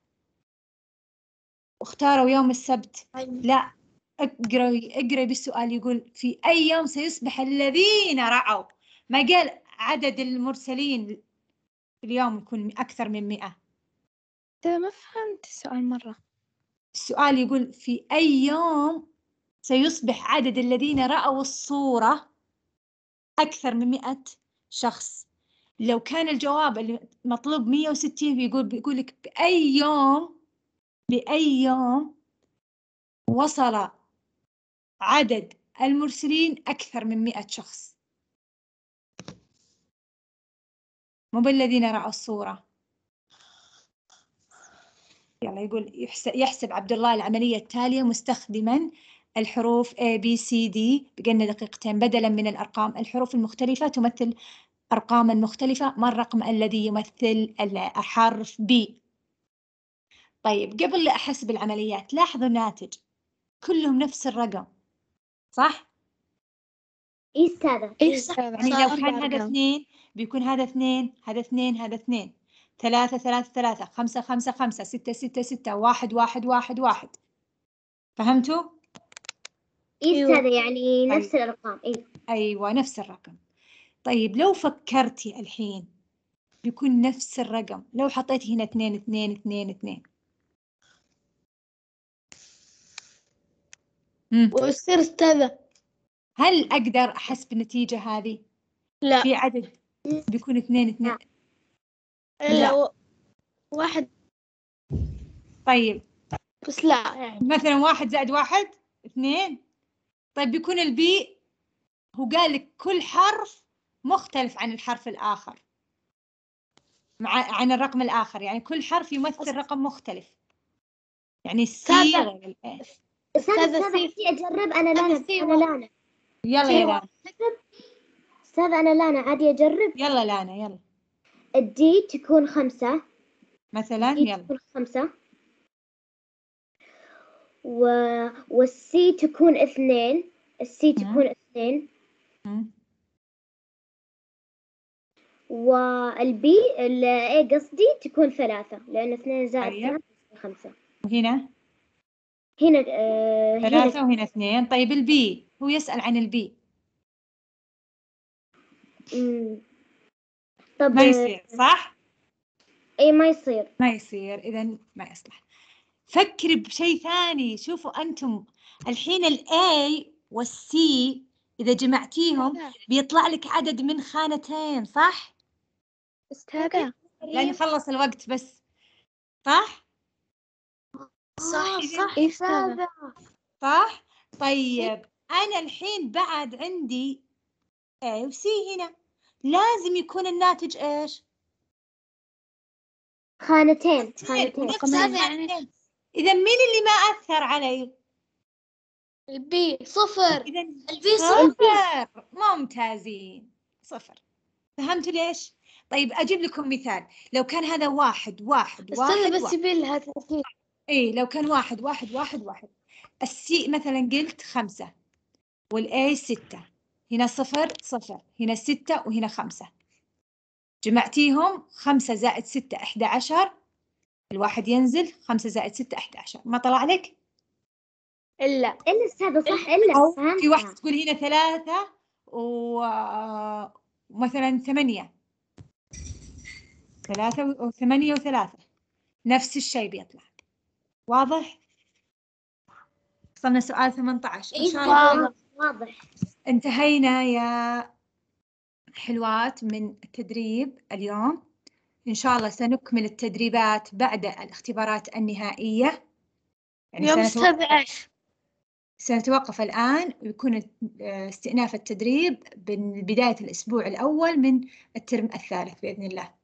واختاروا يوم السبت طيب. لا اقري اقري بالسؤال يقول في أي يوم سيصبح الذين رعوا ما قال عدد المرسلين اليوم يكون أكثر من مئة ما فهمت السؤال مرة السؤال يقول في أي يوم سيصبح عدد الذين رأوا الصورة أكثر من مئة شخص لو كان الجواب المطلوب 160 بيقول بيقول لك بأي يوم بأي يوم وصل عدد المرسلين أكثر من 100 شخص مو بالذين رأوا الصورة يلا يقول يحسب, يحسب عبد الله العملية التالية مستخدما الحروف A B C D بقلنا دقيقتين بدلا من الأرقام الحروف المختلفة تمثل أرقاما مختلفة ما الرقم الذي يمثل الحرف B طيب قبل لا أحسب العمليات لاحظوا الناتج كلهم نفس الرقم صح؟ إيه استاذة إيه يعني لو كان هذا اثنين بيكون هذا اثنين هذا اثنين هذا اثنين ثلاثة ثلاثة ثلاثة خمسة خمسة خمسة ستة ستة ستة واحد واحد واحد واحد فهمتوا؟ إيه أيوة. هذا يعني أيوة. نفس الأرقام أيوة. أيوة نفس الرقم طيب لو فكرتي الحين بيكون نفس الرقم لو حطيتي هنا اثنين اثنين اثنين اثنين ويصير كذا هل أقدر أحس بالنتيجة هذه؟ لا في عدد بيكون اثنين اثنين لا, لا. واحد طيب بس لا يعني مثلا واحد زائد واحد اثنين طيب بيكون البي هو قال لك كل حرف مختلف عن الحرف الآخر مع عن الرقم الآخر يعني كل حرف يمثل رقم مختلف يعني السي غير الإف استاذ اجرب انا لانا انا لانا يلا يا لانا استاذ انا لانا عادي اجرب يلا لانا يلا الدي تكون خمسة مثلا e يلا تكون خمسة و... والسي تكون اثنين السي تكون اثنين والبي الاي قصدي تكون ثلاثة لأن اثنين زائد أيوة. خمسة وهنا هنا آه ثلاثة هنا وهنا اثنين طيب البي هو يسأل عن البي طب ما آه، يصير صح؟ اي ما يصير ما يصير إذا ما يصلح فكري بشيء ثاني شوفوا أنتم الحين الاي والسي إذا جمعتيهم بيطلع لك عدد من خانتين صح؟ استاذة لأن يعني خلص الوقت بس صح؟ آه، صح صح استاذة صح؟ طيب إيه. أنا الحين بعد عندي A وسي هنا لازم يكون الناتج إيش؟ خانتين خانتين, خانتين. إذا مين اللي ما أثر علي؟ البي صفر إذا البي صفر ممتازين صفر فهمتوا ليش؟ طيب أجيب لكم مثال لو كان هذا واحد واحد واحد استنى بس يبي لها تأثير إي لو كان واحد واحد واحد واحد السي مثلا قلت خمسة والإي ستة هنا صفر صفر هنا ستة وهنا خمسة جمعتيهم خمسة زائد ستة أحد عشر الواحد ينزل خمسة زائد ستة أحد عشر ما طلع لك؟ إلا إلا هذا صح إلا أو في واحدة تقول هنا ثلاثة ومثلا ثمانية ثلاثة وثمانية وثلاثة نفس الشيء بيطلع واضح؟ وصلنا سؤال 18 إن إيه، شاء الله واضح انتهينا يا حلوات من التدريب اليوم إن شاء الله سنكمل التدريبات بعد الاختبارات النهائية يعني يوم سنتوقف... سنتوقف الآن ويكون آه، استئناف التدريب من بداية الأسبوع الأول من الترم الثالث بإذن الله